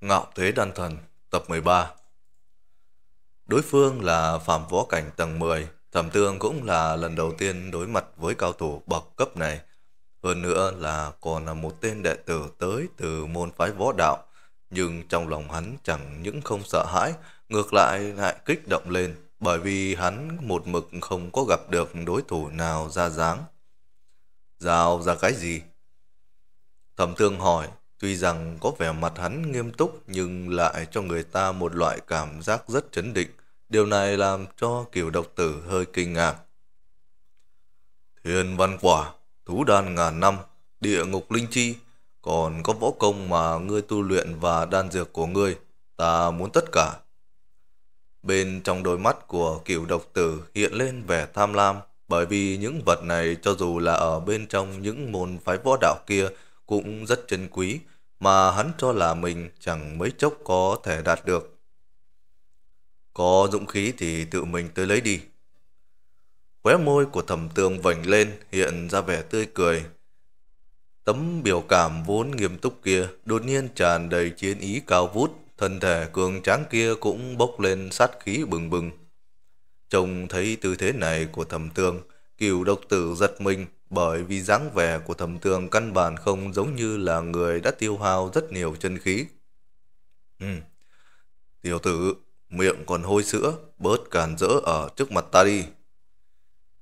Ngạo Thế Đan Thần, tập 13 Đối phương là Phạm Võ Cảnh tầng 10, Thẩm Tương cũng là lần đầu tiên đối mặt với cao thủ bậc cấp này. Hơn nữa là còn là một tên đệ tử tới từ môn phái võ đạo, nhưng trong lòng hắn chẳng những không sợ hãi, ngược lại lại kích động lên, bởi vì hắn một mực không có gặp được đối thủ nào ra dáng. Giao ra cái gì? Thẩm Tương hỏi, Tuy rằng có vẻ mặt hắn nghiêm túc nhưng lại cho người ta một loại cảm giác rất chấn định. Điều này làm cho kiểu độc tử hơi kinh ngạc. Thiên văn quả, thú đan ngàn năm, địa ngục linh chi, còn có võ công mà ngươi tu luyện và đan dược của ngươi, ta muốn tất cả. Bên trong đôi mắt của kiểu độc tử hiện lên vẻ tham lam, bởi vì những vật này cho dù là ở bên trong những môn phái võ đạo kia cũng rất chân quý, mà hắn cho là mình chẳng mấy chốc có thể đạt được. Có dũng khí thì tự mình tới lấy đi. Khóe môi của thẩm tường vảnh lên hiện ra vẻ tươi cười. Tấm biểu cảm vốn nghiêm túc kia đột nhiên tràn đầy chiến ý cao vút, thân thể cường tráng kia cũng bốc lên sát khí bừng bừng. Trông thấy tư thế này của thẩm tường, cửu độc tử giật mình bởi vì dáng vẻ của thẩm tường căn bản không giống như là người đã tiêu hao rất nhiều chân khí. Ừ. Tiểu tử, miệng còn hôi sữa, bớt càn rỡ ở trước mặt ta đi.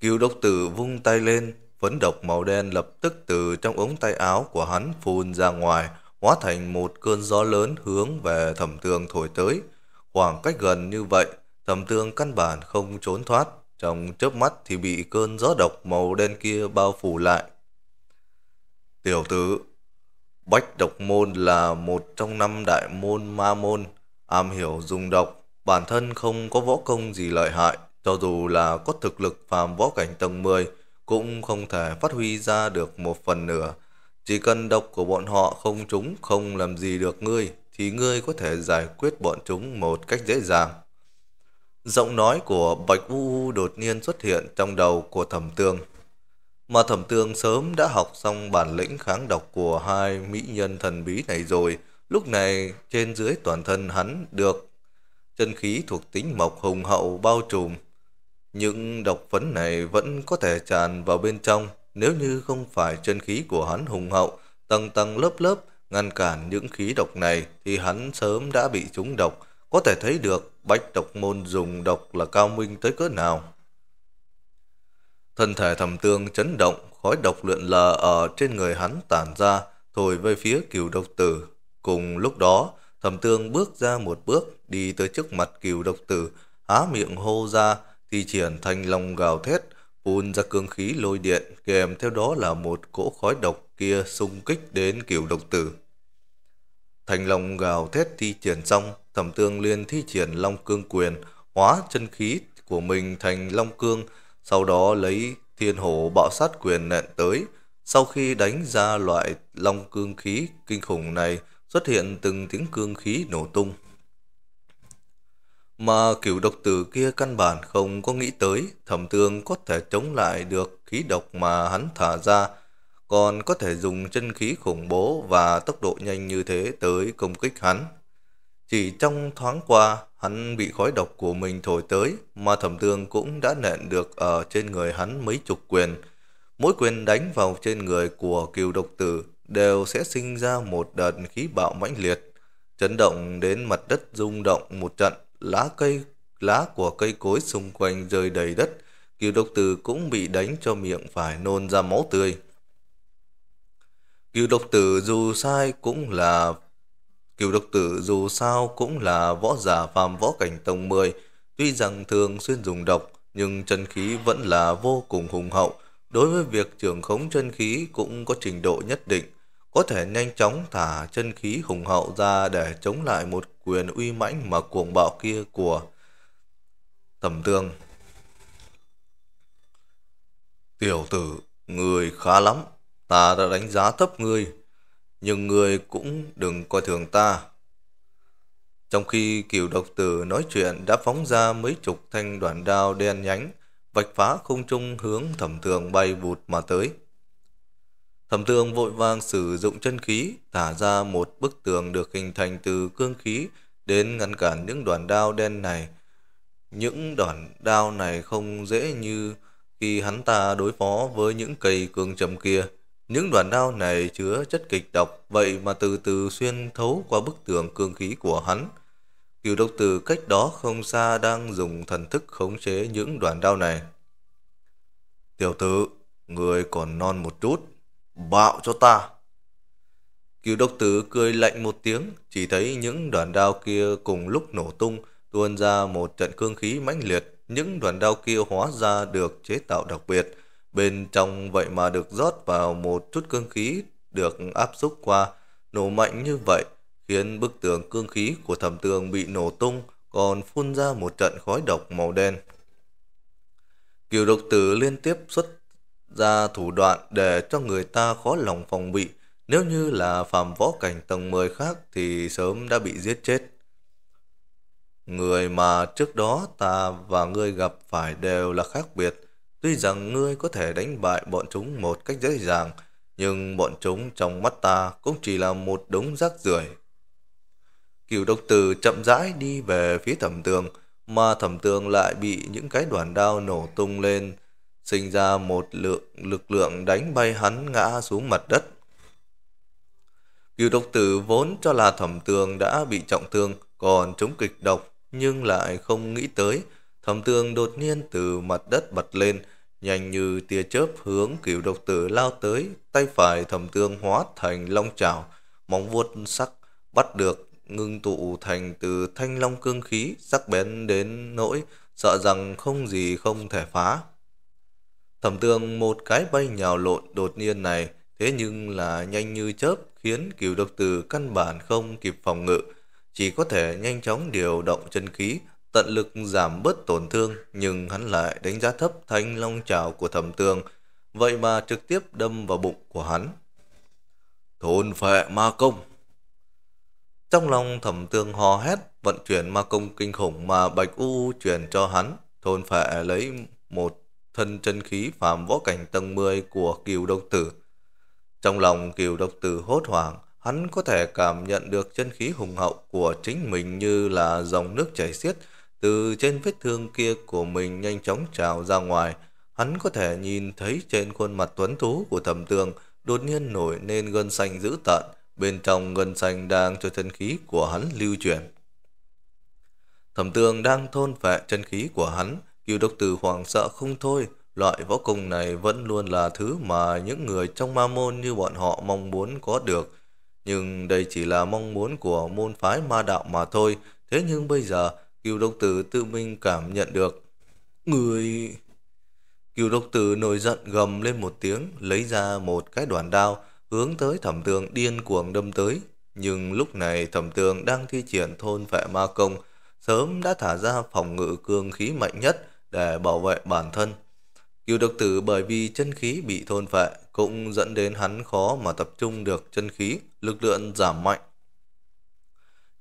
Kiều đốc tử vung tay lên, phấn độc màu đen lập tức từ trong ống tay áo của hắn phun ra ngoài, hóa thành một cơn gió lớn hướng về thẩm tường thổi tới. Khoảng cách gần như vậy, thẩm tường căn bản không trốn thoát trong chớp mắt thì bị cơn gió độc màu đen kia bao phủ lại. Tiểu tử, Bách độc môn là một trong năm đại môn ma môn, am hiểu dùng độc, bản thân không có võ công gì lợi hại, cho dù là có thực lực phàm võ cảnh tầng 10 cũng không thể phát huy ra được một phần nửa. Chỉ cần độc của bọn họ không trúng không làm gì được ngươi thì ngươi có thể giải quyết bọn chúng một cách dễ dàng. Giọng nói của Bạch U U đột nhiên xuất hiện trong đầu của thẩm tương. Mà thẩm tương sớm đã học xong bản lĩnh kháng độc của hai mỹ nhân thần bí này rồi. Lúc này trên dưới toàn thân hắn được chân khí thuộc tính mộc hùng hậu bao trùm. Những độc phấn này vẫn có thể tràn vào bên trong nếu như không phải chân khí của hắn hùng hậu, tầng tầng lớp lớp ngăn cản những khí độc này thì hắn sớm đã bị trúng độc. Có thể thấy được Bách độc môn dùng độc là cao minh tới cỡ nào. Thân thể thầm tương chấn động, khói độc lượn lờ ở trên người hắn tản ra, thổi về phía cửu độc tử. Cùng lúc đó, thầm tương bước ra một bước, đi tới trước mặt cửu độc tử, há miệng hô ra, thì triển thành long gào thét, phun ra cương khí lôi điện, kèm theo đó là một cỗ khói độc kia xung kích đến cửu độc tử. Thành long gào thét thi triển xong, thẩm tương liền thi triển long cương quyền, hóa chân khí của mình thành long cương, sau đó lấy thiên hổ bạo sát quyền nện tới. Sau khi đánh ra loại long cương khí kinh khủng này, xuất hiện từng tiếng cương khí nổ tung. Mà cửu độc tử kia căn bản không có nghĩ tới thẩm tương có thể chống lại được khí độc mà hắn thả ra, còn có thể dùng chân khí khủng bố và tốc độ nhanh như thế tới công kích hắn. Chỉ trong thoáng qua, hắn bị khói độc của mình thổi tới, mà thẩm tương cũng đã nện được ở trên người hắn mấy chục quyền. Mỗi quyền đánh vào trên người của kiều độc tử đều sẽ sinh ra một đợt khí bạo mãnh liệt, chấn động đến mặt đất rung động một trận, lá cây lá của cây cối xung quanh rơi đầy đất, kiều độc tử cũng bị đánh cho miệng phải nôn ra máu tươi. Cửu độc tử dù sai cũng là Cửu độc tử dù sao cũng là võ giả phàm võ cảnh tông 10, tuy rằng thường xuyên dùng độc, nhưng chân khí vẫn là vô cùng hùng hậu. Đối với việc trưởng khống chân khí cũng có trình độ nhất định, có thể nhanh chóng thả chân khí hùng hậu ra để chống lại một quyền uy mãnh mà cuồng bạo kia của thẩm tương. Tiểu tử, người khá lắm. Ta đã đánh giá thấp ngươi, nhưng ngươi cũng đừng coi thường ta. Trong khi cửu độc tử nói chuyện đã phóng ra mấy chục thanh đoạn đao đen nhánh, vạch phá không trung hướng thẩm thường bay vụt mà tới. Thẩm tường vội vàng sử dụng chân khí, thả ra một bức tường được hình thành từ cương khí đến ngăn cản những đoạn đao đen này. Những đoạn đao này không dễ như khi hắn ta đối phó với những cây cương trầm kia. Những đoạn đao này chứa chất kịch độc, vậy mà từ từ xuyên thấu qua bức tường cương khí của hắn. Cửu độc tử cách đó không xa đang dùng thần thức khống chế những đoạn đao này. Tiểu tử, người còn non một chút, bạo cho ta. Cửu độc tử cười lạnh một tiếng, chỉ thấy những đoạn đao kia cùng lúc nổ tung, tuôn ra một trận cương khí mãnh liệt. Những đoạn đao kia hóa ra được chế tạo đặc biệt, Bên trong vậy mà được rót vào một chút cương khí được áp xúc qua, nổ mạnh như vậy, khiến bức tường cương khí của thẩm tường bị nổ tung, còn phun ra một trận khói độc màu đen. Kiều độc tử liên tiếp xuất ra thủ đoạn để cho người ta khó lòng phòng bị, nếu như là phàm võ cảnh tầng 10 khác thì sớm đã bị giết chết. Người mà trước đó ta và ngươi gặp phải đều là khác biệt, Tuy rằng ngươi có thể đánh bại bọn chúng một cách dễ dàng, nhưng bọn chúng trong mắt ta cũng chỉ là một đống rác rưởi. Cửu độc tử chậm rãi đi về phía thẩm tường, mà thẩm tường lại bị những cái đoàn đao nổ tung lên, sinh ra một lượng lực lượng đánh bay hắn ngã xuống mặt đất. Cửu độc tử vốn cho là thẩm tường đã bị trọng thương, còn chống kịch độc nhưng lại không nghĩ tới Khổng tường đột nhiên từ mặt đất bật lên, nhanh như tia chớp hướng cửu độc tử lao tới, tay phải thẩm tường hóa thành long chảo, móng vuốt sắc bắt được ngưng tụ thành từ thanh long cương khí sắc bén đến nỗi sợ rằng không gì không thể phá. Thẩm tường một cái bay nhào lộn đột nhiên này, thế nhưng là nhanh như chớp khiến cửu độc tử căn bản không kịp phòng ngự, chỉ có thể nhanh chóng điều động chân khí tận lực giảm bớt tổn thương, nhưng hắn lại đánh giá thấp thanh long trào của thẩm tường, vậy mà trực tiếp đâm vào bụng của hắn. Thôn phệ ma công Trong lòng thẩm tường hò hét, vận chuyển ma công kinh khủng mà Bạch U truyền cho hắn, thôn phệ lấy một thân chân khí phàm võ cảnh tầng 10 của kiều độc tử. Trong lòng kiều độc tử hốt hoảng, hắn có thể cảm nhận được chân khí hùng hậu của chính mình như là dòng nước chảy xiết, từ trên vết thương kia của mình nhanh chóng trào ra ngoài. Hắn có thể nhìn thấy trên khuôn mặt tuấn tú của thẩm tường đột nhiên nổi nên gân xanh dữ tợn, bên trong gân xanh đang cho chân khí của hắn lưu chuyển. Thẩm tường đang thôn phệ chân khí của hắn, kiều độc tử hoảng sợ không thôi, loại võ công này vẫn luôn là thứ mà những người trong ma môn như bọn họ mong muốn có được. Nhưng đây chỉ là mong muốn của môn phái ma đạo mà thôi, thế nhưng bây giờ Cựu đốc tử tự mình cảm nhận được. Người... Cựu đốc tử nổi giận gầm lên một tiếng, lấy ra một cái đoạn đao, hướng tới thẩm tường điên cuồng đâm tới. Nhưng lúc này thẩm tường đang thi triển thôn phệ ma công, sớm đã thả ra phòng ngự cương khí mạnh nhất để bảo vệ bản thân. Cựu độc tử bởi vì chân khí bị thôn phệ cũng dẫn đến hắn khó mà tập trung được chân khí, lực lượng giảm mạnh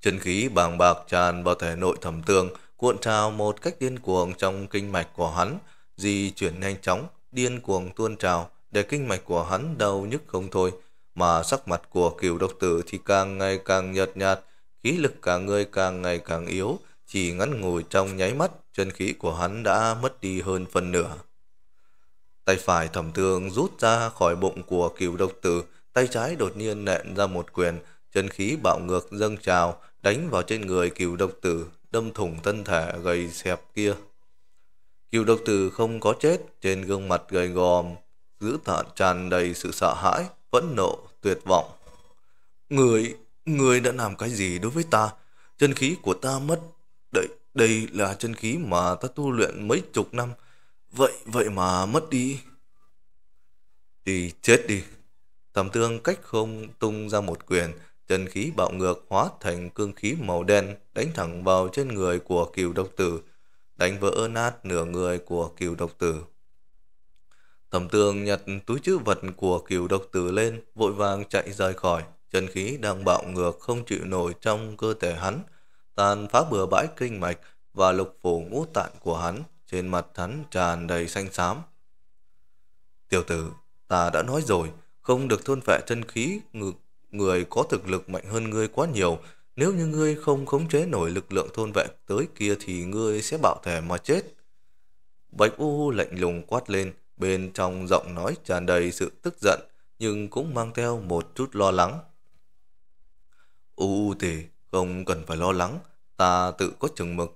chân khí bàng bạc tràn vào thể nội thẩm tường, cuộn trào một cách điên cuồng trong kinh mạch của hắn, di chuyển nhanh chóng, điên cuồng tuôn trào, để kinh mạch của hắn đau nhức không thôi, mà sắc mặt của cửu độc tử thì càng ngày càng nhợt nhạt, khí lực cả người càng ngày càng yếu, chỉ ngắn ngủi trong nháy mắt, chân khí của hắn đã mất đi hơn phần nửa. Tay phải thẩm tường rút ra khỏi bụng của cửu độc tử, tay trái đột nhiên nện ra một quyền, chân khí bạo ngược dâng trào, đánh vào trên người cửu độc tử, đâm thủng thân thể gầy xẹp kia. Cửu độc tử không có chết, trên gương mặt gầy gò giữ tợn tràn đầy sự sợ hãi, phẫn nộ, tuyệt vọng. Người, người đã làm cái gì đối với ta? Chân khí của ta mất. Đây, đây là chân khí mà ta tu luyện mấy chục năm. Vậy, vậy mà mất đi. Thì chết đi. Tầm tương cách không tung ra một quyền, chân khí bạo ngược hóa thành cương khí màu đen đánh thẳng vào trên người của cừu độc tử, đánh vỡ nát nửa người của cừu độc tử. Thẩm tường nhặt túi chữ vật của cừu độc tử lên, vội vàng chạy rời khỏi, chân khí đang bạo ngược không chịu nổi trong cơ thể hắn, tàn phá bừa bãi kinh mạch và lục phủ ngũ tạng của hắn, trên mặt hắn tràn đầy xanh xám. Tiểu tử, ta đã nói rồi, không được thôn phệ chân khí ngược người có thực lực mạnh hơn ngươi quá nhiều. Nếu như ngươi không khống chế nổi lực lượng thôn vệ tới kia thì ngươi sẽ bạo thể mà chết. Bạch U lạnh lùng quát lên, bên trong giọng nói tràn đầy sự tức giận, nhưng cũng mang theo một chút lo lắng. U tỷ, không cần phải lo lắng, ta tự có chừng mực.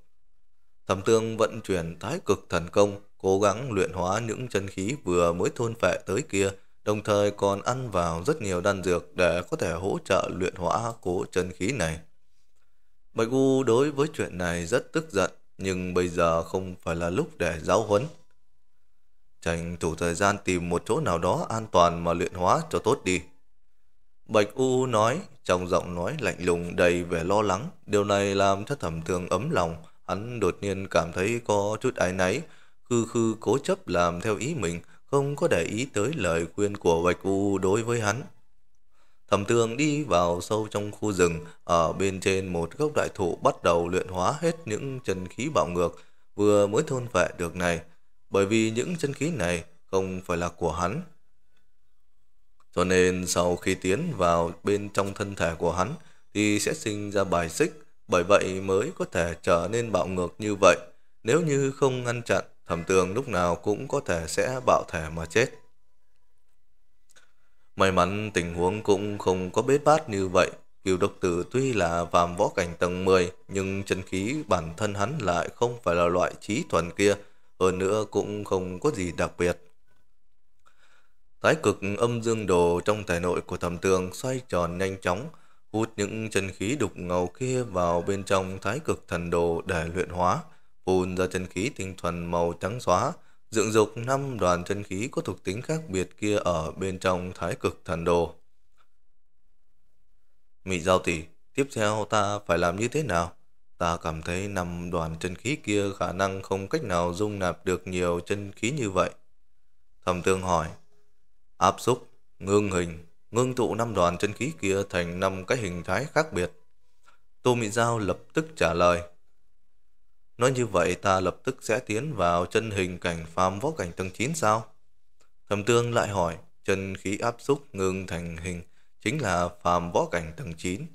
Thẩm tương vận chuyển thái cực thần công, cố gắng luyện hóa những chân khí vừa mới thôn phệ tới kia, đồng thời còn ăn vào rất nhiều đan dược để có thể hỗ trợ luyện hóa cố chân khí này. Bạch U đối với chuyện này rất tức giận, nhưng bây giờ không phải là lúc để giáo huấn. Tranh thủ thời gian tìm một chỗ nào đó an toàn mà luyện hóa cho tốt đi. Bạch U nói, trong giọng nói lạnh lùng đầy vẻ lo lắng, điều này làm cho thẩm thường ấm lòng, hắn đột nhiên cảm thấy có chút ái náy, khư khư cố chấp làm theo ý mình, không có để ý tới lời khuyên của Bạch U đối với hắn. Thẩm tường đi vào sâu trong khu rừng, ở bên trên một gốc đại thụ bắt đầu luyện hóa hết những chân khí bạo ngược vừa mới thôn phệ được này, bởi vì những chân khí này không phải là của hắn. Cho nên sau khi tiến vào bên trong thân thể của hắn thì sẽ sinh ra bài xích, bởi vậy mới có thể trở nên bạo ngược như vậy. Nếu như không ngăn chặn hầm tường lúc nào cũng có thể sẽ bạo thể mà chết. May mắn tình huống cũng không có bế bát như vậy. Kiều độc tử tuy là vàm võ cảnh tầng 10, nhưng chân khí bản thân hắn lại không phải là loại trí thuần kia, hơn nữa cũng không có gì đặc biệt. Thái cực âm dương đồ trong thể nội của thẩm tường xoay tròn nhanh chóng, hút những chân khí đục ngầu kia vào bên trong thái cực thần đồ để luyện hóa phun ra chân khí tinh thuần màu trắng xóa, dựng dục năm đoàn chân khí có thuộc tính khác biệt kia ở bên trong thái cực thần đồ. Mị giao tỷ, tiếp theo ta phải làm như thế nào? Ta cảm thấy năm đoàn chân khí kia khả năng không cách nào dung nạp được nhiều chân khí như vậy. Thầm tương hỏi, áp xúc, ngưng hình, ngưng tụ năm đoàn chân khí kia thành năm cái hình thái khác biệt. Tô Mị Giao lập tức trả lời. Nói như vậy ta lập tức sẽ tiến vào chân hình cảnh phàm võ cảnh tầng 9 sao? thầm tương lại hỏi, chân khí áp xúc ngưng thành hình chính là phàm võ cảnh tầng 9.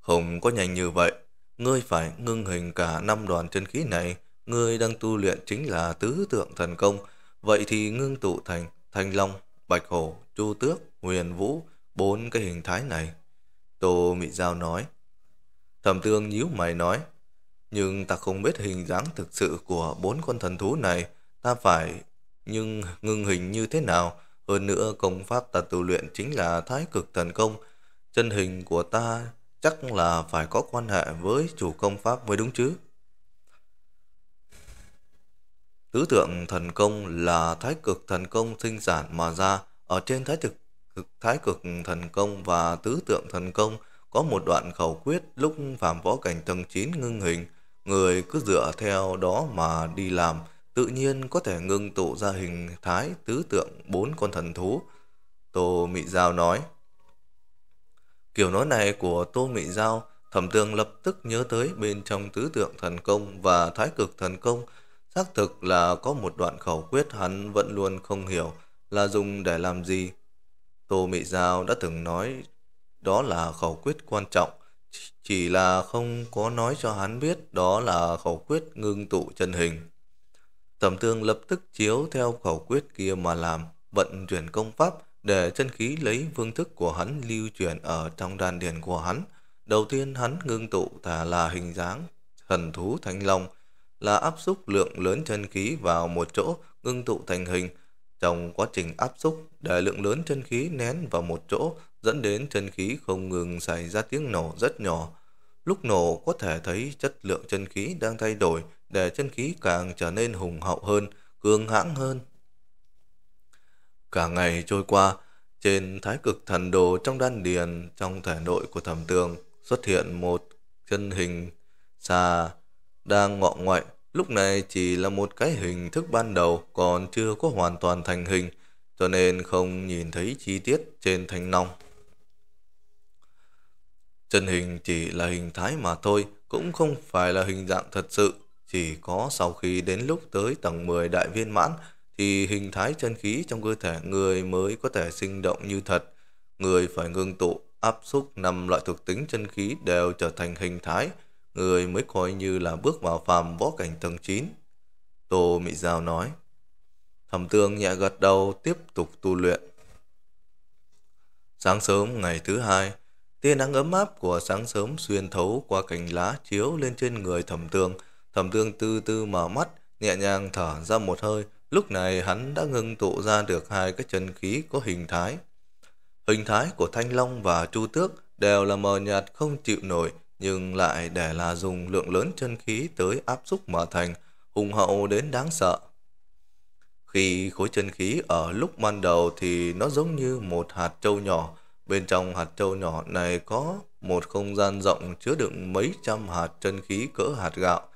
Không có nhanh như vậy, ngươi phải ngưng hình cả năm đoàn chân khí này, ngươi đang tu luyện chính là tứ tượng thần công, vậy thì ngưng tụ thành thanh long, bạch hổ, chu tước, huyền vũ, bốn cái hình thái này. Tô Mị Giao nói. thầm tương nhíu mày nói, nhưng ta không biết hình dáng thực sự của bốn con thần thú này, ta phải nhưng ngưng hình như thế nào. Hơn nữa công pháp ta tu luyện chính là thái cực thần công, chân hình của ta chắc là phải có quan hệ với chủ công pháp mới đúng chứ. Tứ tượng thần công là thái cực thần công sinh sản mà ra, ở trên thái cực thái cực thần công và tứ tượng thần công có một đoạn khẩu quyết lúc phạm võ cảnh tầng 9 ngưng hình Người cứ dựa theo đó mà đi làm, tự nhiên có thể ngưng tụ ra hình thái tứ tượng bốn con thần thú. Tô Mị Giao nói. Kiểu nói này của Tô Mị Giao, Thẩm Tường lập tức nhớ tới bên trong tứ tượng thần công và thái cực thần công. Xác thực là có một đoạn khẩu quyết hắn vẫn luôn không hiểu là dùng để làm gì. Tô Mị Giao đã từng nói đó là khẩu quyết quan trọng chỉ là không có nói cho hắn biết đó là khẩu quyết ngưng tụ chân hình. Thẩm tương lập tức chiếu theo khẩu quyết kia mà làm, vận chuyển công pháp để chân khí lấy phương thức của hắn lưu chuyển ở trong đan điền của hắn. Đầu tiên hắn ngưng tụ thả là hình dáng thần thú thanh long, là áp xúc lượng lớn chân khí vào một chỗ ngưng tụ thành hình. Trong quá trình áp xúc, để lượng lớn chân khí nén vào một chỗ dẫn đến chân khí không ngừng xảy ra tiếng nổ rất nhỏ. Lúc nổ có thể thấy chất lượng chân khí đang thay đổi để chân khí càng trở nên hùng hậu hơn, cường hãng hơn. Cả ngày trôi qua, trên thái cực thần đồ trong đan điền trong thể nội của thẩm tường xuất hiện một chân hình xà đang ngọ ngoại. Lúc này chỉ là một cái hình thức ban đầu còn chưa có hoàn toàn thành hình, cho nên không nhìn thấy chi tiết trên thanh long. Chân hình chỉ là hình thái mà thôi, cũng không phải là hình dạng thật sự. Chỉ có sau khi đến lúc tới tầng 10 đại viên mãn, thì hình thái chân khí trong cơ thể người mới có thể sinh động như thật. Người phải ngưng tụ, áp xúc năm loại thuộc tính chân khí đều trở thành hình thái, người mới coi như là bước vào phàm võ cảnh tầng 9. Tô Mị Giao nói. Thẩm tương nhẹ gật đầu tiếp tục tu luyện. Sáng sớm ngày thứ hai, Tia nắng ấm áp của sáng sớm xuyên thấu qua cành lá chiếu lên trên người thẩm tường. Thẩm tường từ từ mở mắt, nhẹ nhàng thở ra một hơi. Lúc này hắn đã ngưng tụ ra được hai cái chân khí có hình thái. Hình thái của Thanh Long và Chu Tước đều là mờ nhạt không chịu nổi, nhưng lại để là dùng lượng lớn chân khí tới áp xúc mà thành, hùng hậu đến đáng sợ. Khi khối chân khí ở lúc ban đầu thì nó giống như một hạt trâu nhỏ, Bên trong hạt châu nhỏ này có một không gian rộng chứa đựng mấy trăm hạt chân khí cỡ hạt gạo.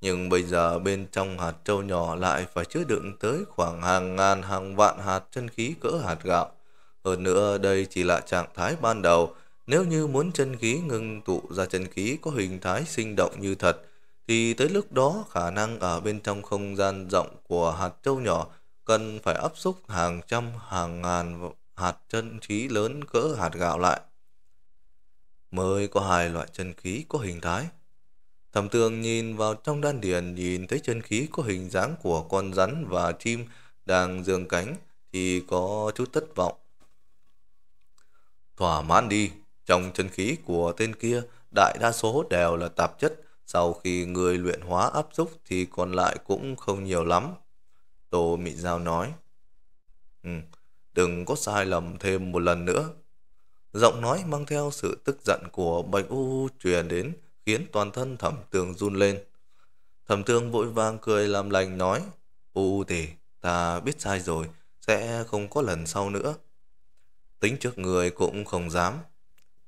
Nhưng bây giờ bên trong hạt châu nhỏ lại phải chứa đựng tới khoảng hàng ngàn hàng vạn hạt chân khí cỡ hạt gạo. Hơn nữa đây chỉ là trạng thái ban đầu, nếu như muốn chân khí ngưng tụ ra chân khí có hình thái sinh động như thật, thì tới lúc đó khả năng ở bên trong không gian rộng của hạt châu nhỏ cần phải áp xúc hàng trăm hàng ngàn hạt chân khí lớn cỡ hạt gạo lại. Mới có hai loại chân khí có hình thái. Thẩm tường nhìn vào trong đan điền nhìn thấy chân khí có hình dáng của con rắn và chim đang dường cánh thì có chút thất vọng. Thỏa mãn đi, trong chân khí của tên kia đại đa số đều là tạp chất, sau khi người luyện hóa áp dụng thì còn lại cũng không nhiều lắm. Tô Mị Giao nói. Ừ, đừng có sai lầm thêm một lần nữa. Giọng nói mang theo sự tức giận của Bạch U truyền đến khiến toàn thân thẩm tường run lên. Thẩm tường vội vàng cười làm lành nói U U tỷ, ta biết sai rồi, sẽ không có lần sau nữa. Tính trước người cũng không dám.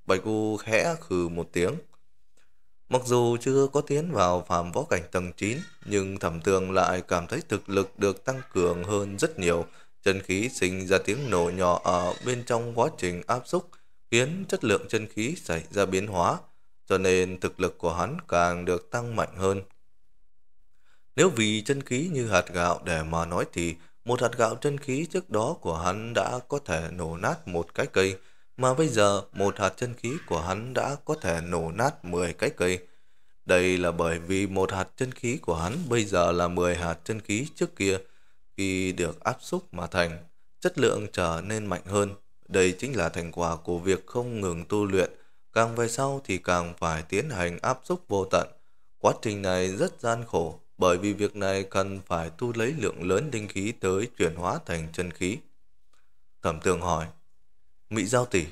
Bạch U khẽ khừ một tiếng. Mặc dù chưa có tiến vào phàm võ cảnh tầng 9, nhưng thẩm tường lại cảm thấy thực lực được tăng cường hơn rất nhiều, Chân khí sinh ra tiếng nổ nhỏ ở bên trong quá trình áp xúc khiến chất lượng chân khí xảy ra biến hóa, cho nên thực lực của hắn càng được tăng mạnh hơn. Nếu vì chân khí như hạt gạo để mà nói thì một hạt gạo chân khí trước đó của hắn đã có thể nổ nát một cái cây, mà bây giờ một hạt chân khí của hắn đã có thể nổ nát 10 cái cây. Đây là bởi vì một hạt chân khí của hắn bây giờ là 10 hạt chân khí trước kia, khi được áp xúc mà thành, chất lượng trở nên mạnh hơn. Đây chính là thành quả của việc không ngừng tu luyện, càng về sau thì càng phải tiến hành áp xúc vô tận. Quá trình này rất gian khổ, bởi vì việc này cần phải tu lấy lượng lớn linh khí tới chuyển hóa thành chân khí. Thẩm tường hỏi, Mỹ Giao Tỷ,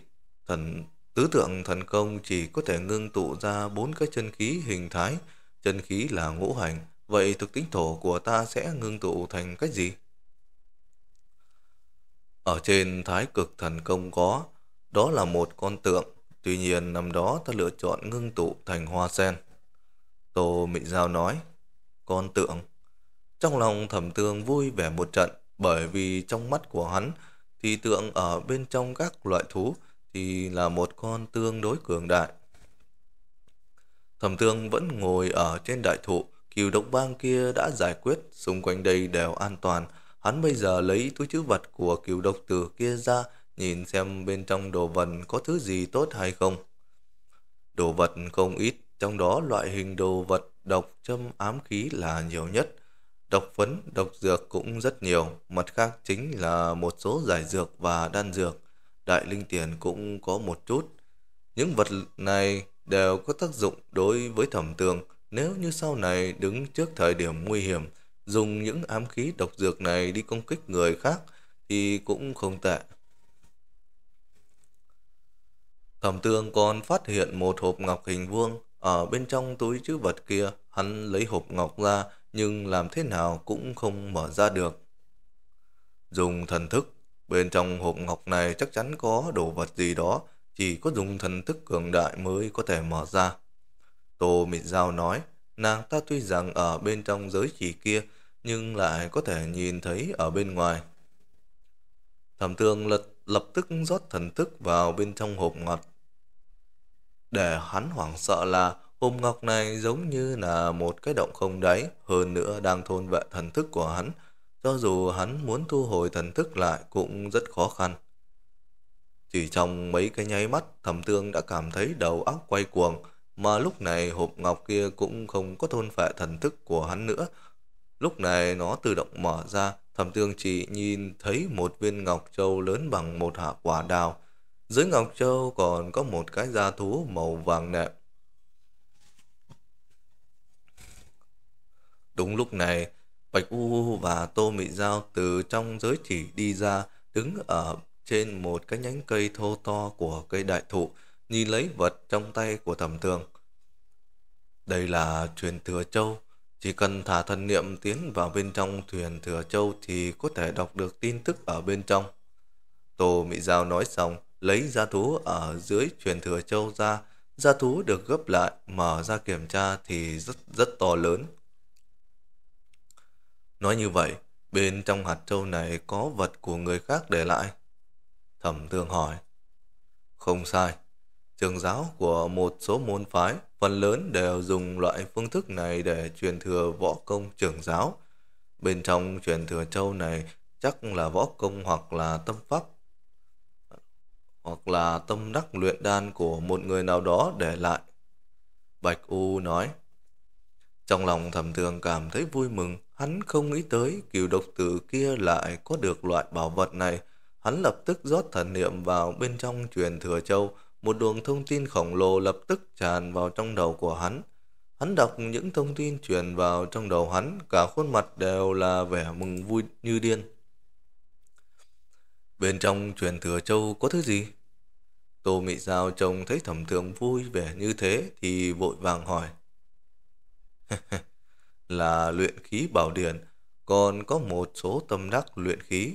thần tứ tượng thần công chỉ có thể ngưng tụ ra bốn cái chân khí hình thái, chân khí là ngũ hành, vậy thực tính thổ của ta sẽ ngưng tụ thành cách gì? Ở trên thái cực thần công có, đó là một con tượng, tuy nhiên năm đó ta lựa chọn ngưng tụ thành hoa sen. Tô Mị Giao nói, con tượng. Trong lòng thẩm tương vui vẻ một trận, bởi vì trong mắt của hắn thì tượng ở bên trong các loại thú thì là một con tương đối cường đại. Thẩm tương vẫn ngồi ở trên đại thụ, Kiều độc bang kia đã giải quyết, xung quanh đây đều an toàn. Hắn bây giờ lấy túi chữ vật của kiều độc tử kia ra, nhìn xem bên trong đồ vật có thứ gì tốt hay không. Đồ vật không ít, trong đó loại hình đồ vật độc châm ám khí là nhiều nhất. Độc phấn, độc dược cũng rất nhiều, mặt khác chính là một số giải dược và đan dược. Đại linh tiền cũng có một chút. Những vật này đều có tác dụng đối với thẩm tường, nếu như sau này đứng trước thời điểm nguy hiểm, dùng những ám khí độc dược này đi công kích người khác thì cũng không tệ. Thẩm tương còn phát hiện một hộp ngọc hình vuông ở bên trong túi chữ vật kia. Hắn lấy hộp ngọc ra nhưng làm thế nào cũng không mở ra được. Dùng thần thức, bên trong hộp ngọc này chắc chắn có đồ vật gì đó, chỉ có dùng thần thức cường đại mới có thể mở ra. Tô Mịn Giao nói, nàng ta tuy rằng ở bên trong giới chỉ kia, nhưng lại có thể nhìn thấy ở bên ngoài. Thẩm tường lật, lập tức rót thần thức vào bên trong hộp ngọc Để hắn hoảng sợ là hộp ngọc này giống như là một cái động không đáy, hơn nữa đang thôn vệ thần thức của hắn, cho dù hắn muốn thu hồi thần thức lại cũng rất khó khăn. Chỉ trong mấy cái nháy mắt, thẩm tương đã cảm thấy đầu óc quay cuồng, mà lúc này hộp ngọc kia cũng không có thôn phệ thần thức của hắn nữa. Lúc này nó tự động mở ra, thẩm tương chỉ nhìn thấy một viên ngọc châu lớn bằng một hạ quả đào. Dưới ngọc châu còn có một cái da thú màu vàng nệm. Đúng lúc này, Bạch U và Tô Mị Giao từ trong giới chỉ đi ra, đứng ở trên một cái nhánh cây thô to của cây đại thụ, nhìn lấy vật trong tay của thẩm tường. Đây là thuyền thừa châu, chỉ cần thả thần niệm tiến vào bên trong thuyền thừa châu thì có thể đọc được tin tức ở bên trong. Tô Mỹ Giao nói xong, lấy gia thú ở dưới thuyền thừa châu ra, gia thú được gấp lại, mở ra kiểm tra thì rất rất to lớn. Nói như vậy, bên trong hạt châu này có vật của người khác để lại. Thẩm tường hỏi. Không sai, Trường giáo của một số môn phái phần lớn đều dùng loại phương thức này để truyền thừa võ công trưởng giáo. Bên trong truyền thừa châu này chắc là võ công hoặc là tâm pháp hoặc là tâm đắc luyện đan của một người nào đó để lại. Bạch U nói, trong lòng thầm thường cảm thấy vui mừng, hắn không nghĩ tới kiều độc tử kia lại có được loại bảo vật này. Hắn lập tức rót thần niệm vào bên trong truyền thừa châu, một luồng thông tin khổng lồ lập tức tràn vào trong đầu của hắn. Hắn đọc những thông tin truyền vào trong đầu hắn, cả khuôn mặt đều là vẻ mừng vui như điên. Bên trong truyền thừa châu có thứ gì? Tô Mị Giao trông thấy thẩm thượng vui vẻ như thế thì vội vàng hỏi. là luyện khí bảo điển, còn có một số tâm đắc luyện khí.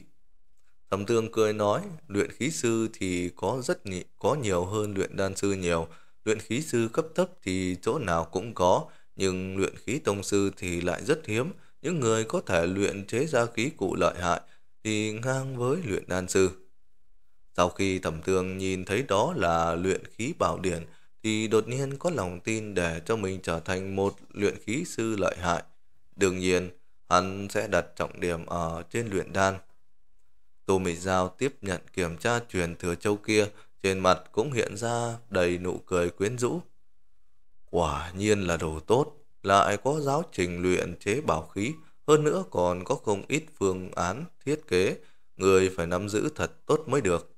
Thẩm Tương cười nói, luyện khí sư thì có rất nhị, có nhiều hơn luyện đan sư nhiều. Luyện khí sư cấp thấp thì chỗ nào cũng có, nhưng luyện khí tông sư thì lại rất hiếm. Những người có thể luyện chế ra khí cụ lợi hại thì ngang với luyện đan sư. Sau khi Thẩm Tương nhìn thấy đó là luyện khí bảo điển, thì đột nhiên có lòng tin để cho mình trở thành một luyện khí sư lợi hại. Đương nhiên, hắn sẽ đặt trọng điểm ở trên luyện đan. Tô Mị Giao tiếp nhận kiểm tra truyền thừa châu kia, trên mặt cũng hiện ra đầy nụ cười quyến rũ. Quả nhiên là đồ tốt, lại có giáo trình luyện chế bảo khí, hơn nữa còn có không ít phương án thiết kế, người phải nắm giữ thật tốt mới được.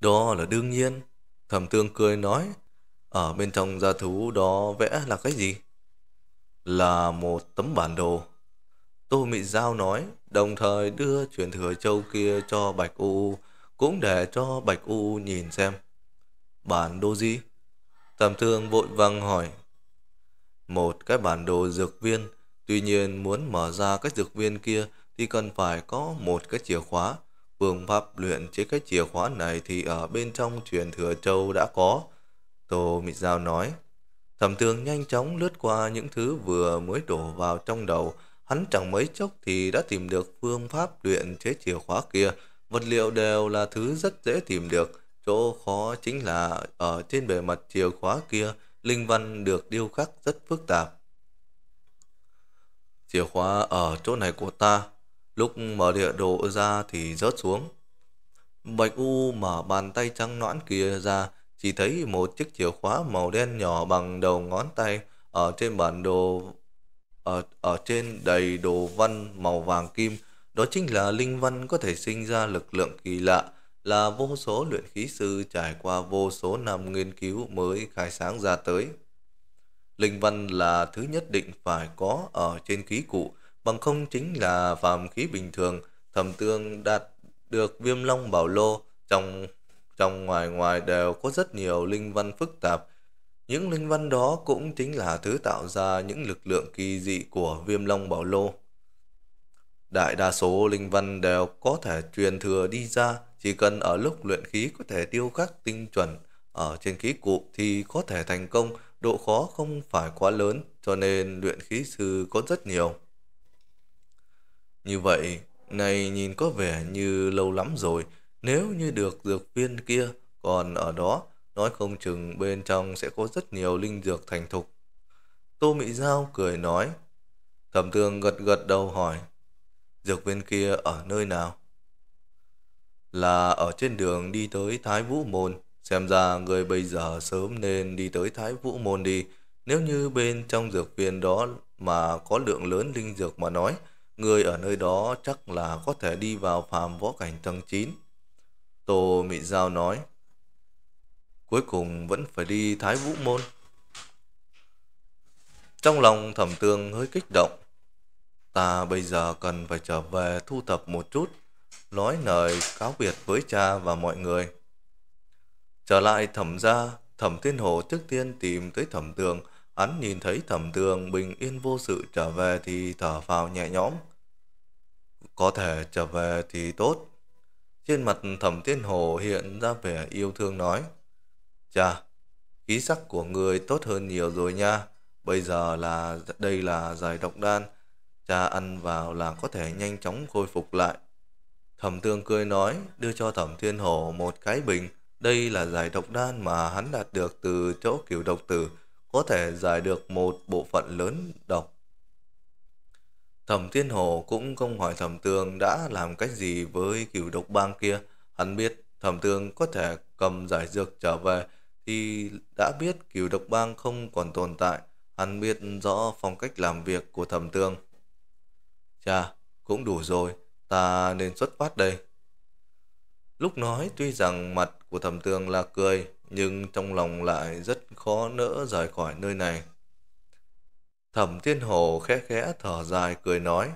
Đó là đương nhiên, Thầm tương cười nói, ở bên trong gia thú đó vẽ là cái gì? Là một tấm bản đồ. Tô Mị Giao nói, đồng thời đưa truyền thừa châu kia cho Bạch U cũng để cho Bạch U nhìn xem. Bản đồ gì? Tầm thương vội vàng hỏi. Một cái bản đồ dược viên, tuy nhiên muốn mở ra cái dược viên kia thì cần phải có một cái chìa khóa. Phương pháp luyện chế cái chìa khóa này thì ở bên trong truyền thừa châu đã có. Tô Mị Giao nói. thầm thương nhanh chóng lướt qua những thứ vừa mới đổ vào trong đầu, Hắn chẳng mấy chốc thì đã tìm được phương pháp luyện chế chìa khóa kia. Vật liệu đều là thứ rất dễ tìm được. Chỗ khó chính là ở trên bề mặt chìa khóa kia, linh văn được điêu khắc rất phức tạp. Chìa khóa ở chỗ này của ta, lúc mở địa đồ ra thì rớt xuống. Bạch U mở bàn tay trắng nõn kia ra, chỉ thấy một chiếc chìa khóa màu đen nhỏ bằng đầu ngón tay ở trên bản đồ ở, ở trên đầy đồ văn màu vàng kim, đó chính là linh văn có thể sinh ra lực lượng kỳ lạ, là vô số luyện khí sư trải qua vô số năm nghiên cứu mới khai sáng ra tới. Linh văn là thứ nhất định phải có ở trên khí cụ, bằng không chính là phàm khí bình thường, thẩm tương đạt được viêm long bảo lô trong trong ngoài ngoài đều có rất nhiều linh văn phức tạp những linh văn đó cũng chính là thứ tạo ra những lực lượng kỳ dị của viêm long bảo lô. Đại đa số linh văn đều có thể truyền thừa đi ra, chỉ cần ở lúc luyện khí có thể tiêu khắc tinh chuẩn ở trên khí cụ thì có thể thành công, độ khó không phải quá lớn, cho nên luyện khí sư có rất nhiều. Như vậy, này nhìn có vẻ như lâu lắm rồi, nếu như được dược viên kia còn ở đó nói không chừng bên trong sẽ có rất nhiều linh dược thành thục. Tô Mị Giao cười nói, thẩm Tường gật gật đầu hỏi, dược viên kia ở nơi nào? Là ở trên đường đi tới Thái Vũ Môn, xem ra người bây giờ sớm nên đi tới Thái Vũ Môn đi, nếu như bên trong dược viên đó mà có lượng lớn linh dược mà nói, người ở nơi đó chắc là có thể đi vào phàm võ cảnh tầng 9. Tô Mị Giao nói, cuối cùng vẫn phải đi Thái Vũ Môn. Trong lòng thẩm tương hơi kích động, ta bây giờ cần phải trở về thu thập một chút, nói lời cáo biệt với cha và mọi người. Trở lại thẩm gia, thẩm thiên hồ trước tiên tìm tới thẩm tường, hắn nhìn thấy thẩm tường bình yên vô sự trở về thì thở phào nhẹ nhõm. Có thể trở về thì tốt. Trên mặt thẩm thiên hồ hiện ra vẻ yêu thương nói. Chà, khí sắc của người tốt hơn nhiều rồi nha. Bây giờ là đây là giải độc đan. Cha ăn vào là có thể nhanh chóng khôi phục lại. Thẩm tương cười nói, đưa cho thẩm thiên hổ một cái bình. Đây là giải độc đan mà hắn đạt được từ chỗ kiểu độc tử, có thể giải được một bộ phận lớn độc. Thẩm thiên hồ cũng không hỏi thẩm tường đã làm cách gì với kiểu độc bang kia. Hắn biết thẩm tường có thể cầm giải dược trở về, thì đã biết cửu độc bang không còn tồn tại, hắn biết rõ phong cách làm việc của thẩm tương. Chà, cũng đủ rồi, ta nên xuất phát đây. Lúc nói tuy rằng mặt của thẩm tương là cười, nhưng trong lòng lại rất khó nỡ rời khỏi nơi này. Thẩm Thiên Hồ khẽ khẽ thở dài cười nói.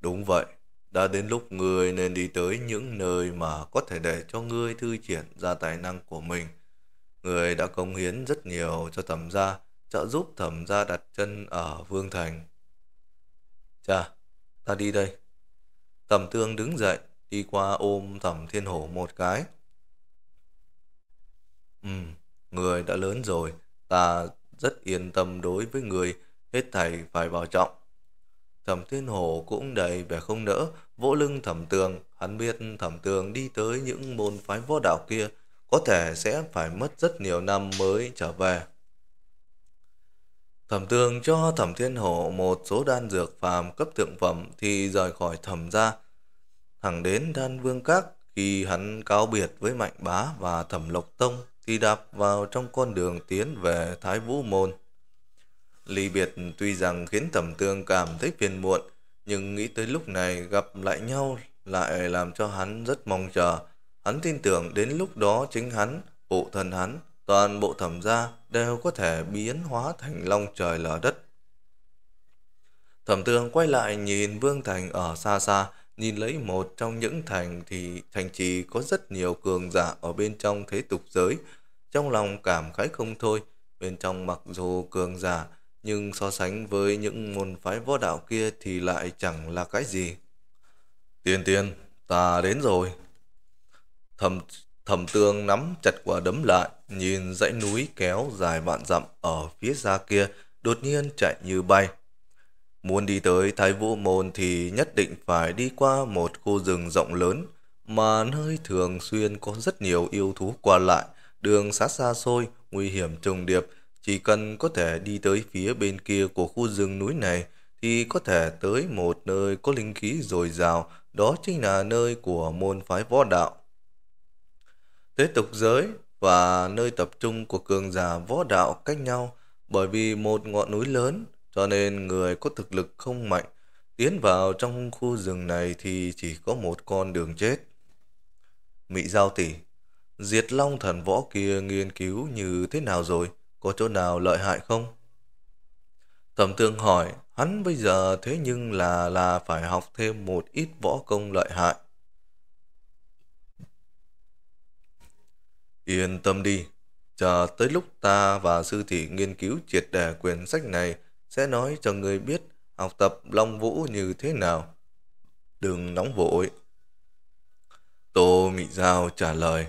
Đúng vậy, đã đến lúc ngươi nên đi tới những nơi mà có thể để cho ngươi thư triển ra tài năng của mình người đã cống hiến rất nhiều cho thẩm gia, trợ giúp thẩm gia đặt chân ở Vương Thành. Cha, ta đi đây. Thẩm tương đứng dậy, đi qua ôm thẩm thiên hổ một cái. Ừ, người đã lớn rồi, ta rất yên tâm đối với người, hết thầy phải bảo trọng. Thẩm thiên hổ cũng đầy vẻ không nỡ, vỗ lưng thẩm tường, hắn biết thẩm tường đi tới những môn phái võ đạo kia, có thể sẽ phải mất rất nhiều năm mới trở về. Thẩm Tương cho Thẩm Thiên Hổ một số đan dược phàm cấp thượng phẩm thì rời khỏi thẩm ra thẳng đến Đan Vương Các khi hắn cáo biệt với Mạnh Bá và Thẩm Lộc Tông thì đạp vào trong con đường tiến về Thái Vũ Môn. Ly biệt tuy rằng khiến Thẩm Tương cảm thấy phiền muộn, nhưng nghĩ tới lúc này gặp lại nhau lại làm cho hắn rất mong chờ. Hắn tin tưởng đến lúc đó chính hắn, bộ thần hắn, toàn bộ thẩm gia đều có thể biến hóa thành long trời lở đất. Thẩm tường quay lại nhìn Vương Thành ở xa xa, nhìn lấy một trong những thành thì thành trì có rất nhiều cường giả ở bên trong thế tục giới. Trong lòng cảm khái không thôi, bên trong mặc dù cường giả, nhưng so sánh với những môn phái võ đạo kia thì lại chẳng là cái gì. Tiên tiên, ta đến rồi. Thầm, thầm tương nắm chặt quả đấm lại, nhìn dãy núi kéo dài vạn dặm ở phía xa kia, đột nhiên chạy như bay. Muốn đi tới Thái Vũ Môn thì nhất định phải đi qua một khu rừng rộng lớn, mà nơi thường xuyên có rất nhiều yêu thú qua lại, đường xá xa xôi, nguy hiểm trùng điệp, chỉ cần có thể đi tới phía bên kia của khu rừng núi này thì có thể tới một nơi có linh khí dồi dào, đó chính là nơi của môn phái võ đạo. Thế tục giới và nơi tập trung của cường giả võ đạo cách nhau bởi vì một ngọn núi lớn cho nên người có thực lực không mạnh tiến vào trong khu rừng này thì chỉ có một con đường chết. Mỹ Giao Tỷ Diệt Long thần võ kia nghiên cứu như thế nào rồi? Có chỗ nào lợi hại không? Thẩm tương hỏi, hắn bây giờ thế nhưng là là phải học thêm một ít võ công lợi hại. Yên tâm đi, chờ tới lúc ta và sư thị nghiên cứu triệt đề quyển sách này sẽ nói cho người biết học tập Long Vũ như thế nào. Đừng nóng vội. Tô Mỹ Giao trả lời.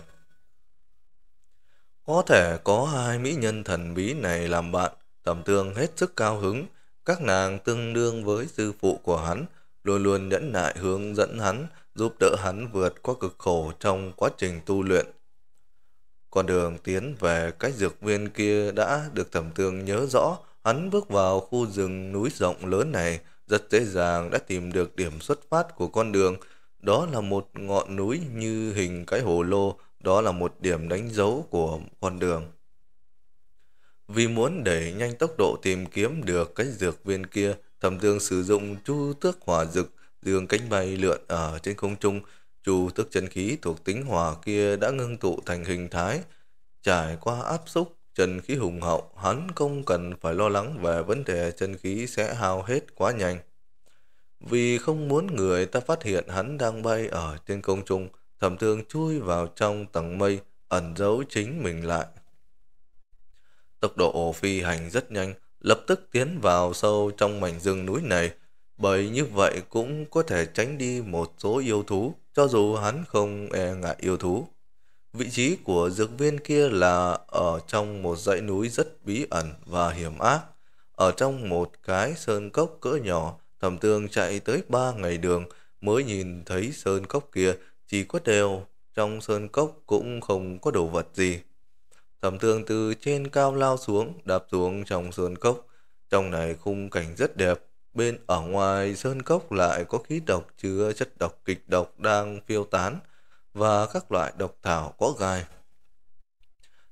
Có thể có hai mỹ nhân thần bí này làm bạn, tầm tương hết sức cao hứng, các nàng tương đương với sư phụ của hắn, luôn luôn nhẫn nại hướng dẫn hắn, giúp đỡ hắn vượt qua cực khổ trong quá trình tu luyện. Con đường tiến về cách dược viên kia đã được thẩm tương nhớ rõ. Hắn bước vào khu rừng núi rộng lớn này, rất dễ dàng đã tìm được điểm xuất phát của con đường. Đó là một ngọn núi như hình cái hồ lô, đó là một điểm đánh dấu của con đường. Vì muốn đẩy nhanh tốc độ tìm kiếm được cái dược viên kia, thẩm tương sử dụng chu tước hỏa dực, đường cánh bay lượn ở trên không trung, Chu tức chân khí thuộc tính hỏa kia đã ngưng tụ thành hình thái. Trải qua áp xúc, chân khí hùng hậu, hắn không cần phải lo lắng về vấn đề chân khí sẽ hao hết quá nhanh. Vì không muốn người ta phát hiện hắn đang bay ở trên công trung, thẩm thương chui vào trong tầng mây, ẩn giấu chính mình lại. Tốc độ phi hành rất nhanh, lập tức tiến vào sâu trong mảnh rừng núi này, bởi như vậy cũng có thể tránh đi một số yêu thú cho dù hắn không e ngại yêu thú. Vị trí của dược viên kia là ở trong một dãy núi rất bí ẩn và hiểm ác. Ở trong một cái sơn cốc cỡ nhỏ, thẩm tường chạy tới ba ngày đường mới nhìn thấy sơn cốc kia chỉ có đều, trong sơn cốc cũng không có đồ vật gì. Thẩm tường từ trên cao lao xuống, đạp xuống trong sơn cốc. Trong này khung cảnh rất đẹp, Bên ở ngoài sơn cốc lại có khí độc chứa chất độc kịch độc đang phiêu tán và các loại độc thảo có gai.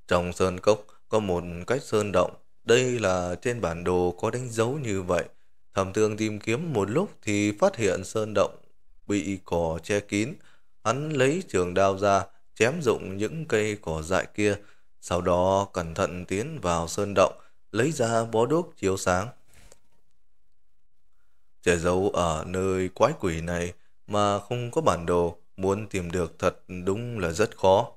Trong sơn cốc có một cách sơn động, đây là trên bản đồ có đánh dấu như vậy. Thẩm thương tìm kiếm một lúc thì phát hiện sơn động bị cỏ che kín. Hắn lấy trường đao ra, chém dụng những cây cỏ dại kia, sau đó cẩn thận tiến vào sơn động, lấy ra bó đuốc chiếu sáng trẻ giấu ở nơi quái quỷ này mà không có bản đồ, muốn tìm được thật đúng là rất khó.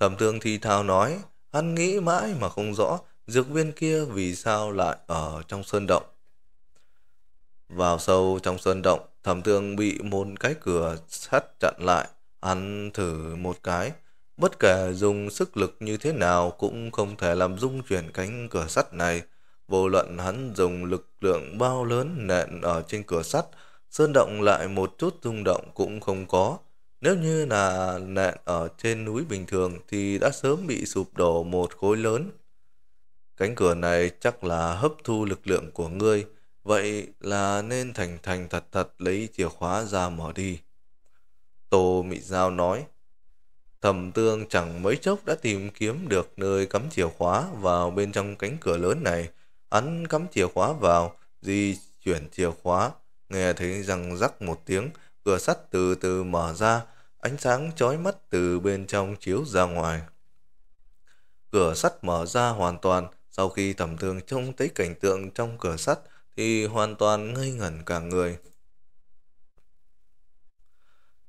Thẩm thương thi thao nói, hắn nghĩ mãi mà không rõ dược viên kia vì sao lại ở trong sơn động. Vào sâu trong sơn động, thẩm thương bị một cái cửa sắt chặn lại, hắn thử một cái, bất kể dùng sức lực như thế nào cũng không thể làm rung chuyển cánh cửa sắt này, Vô luận hắn dùng lực lượng bao lớn nện ở trên cửa sắt, sơn động lại một chút rung động cũng không có. Nếu như là nện ở trên núi bình thường thì đã sớm bị sụp đổ một khối lớn. Cánh cửa này chắc là hấp thu lực lượng của ngươi, vậy là nên thành thành thật thật lấy chìa khóa ra mở đi. Tô Mị Giao nói, thầm tương chẳng mấy chốc đã tìm kiếm được nơi cắm chìa khóa vào bên trong cánh cửa lớn này, ấn cắm chìa khóa vào, di chuyển chìa khóa, nghe thấy răng rắc một tiếng, cửa sắt từ từ mở ra, ánh sáng chói mắt từ bên trong chiếu ra ngoài. Cửa sắt mở ra hoàn toàn, sau khi thẩm thường trông thấy cảnh tượng trong cửa sắt thì hoàn toàn ngây ngẩn cả người.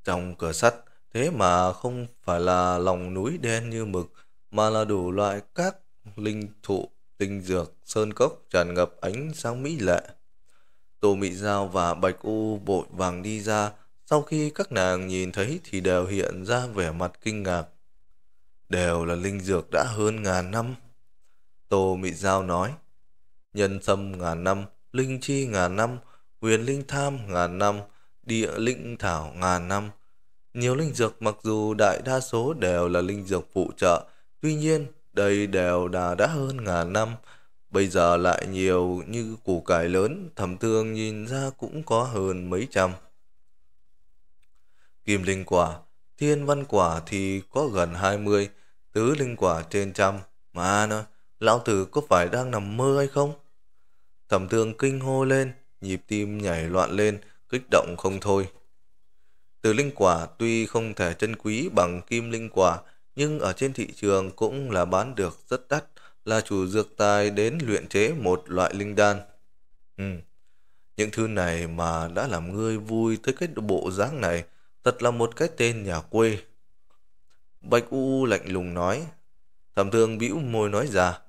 Trong cửa sắt, thế mà không phải là lòng núi đen như mực, mà là đủ loại các linh thụ tinh dược, sơn cốc tràn ngập ánh sáng mỹ lệ. Tô Mỹ Giao và Bạch U bội vàng đi ra, sau khi các nàng nhìn thấy thì đều hiện ra vẻ mặt kinh ngạc. Đều là linh dược đã hơn ngàn năm. Tô Mỹ Giao nói, nhân sâm ngàn năm, linh chi ngàn năm, huyền linh tham ngàn năm, địa linh thảo ngàn năm. Nhiều linh dược mặc dù đại đa số đều là linh dược phụ trợ, tuy nhiên đây đều đã đã hơn ngàn năm, bây giờ lại nhiều như củ cải lớn, thầm thương nhìn ra cũng có hơn mấy trăm. Kim linh quả, thiên văn quả thì có gần hai mươi, tứ linh quả trên trăm. Mà nó, lão tử có phải đang nằm mơ hay không? thầm thương kinh hô lên, nhịp tim nhảy loạn lên, kích động không thôi. Từ linh quả tuy không thể chân quý bằng kim linh quả, nhưng ở trên thị trường cũng là bán được rất đắt, là chủ dược tài đến luyện chế một loại linh đan. Ừ. Những thứ này mà đã làm ngươi vui tới cái bộ dáng này, thật là một cái tên nhà quê. Bạch U lạnh lùng nói, thầm thương bĩu môi nói ra.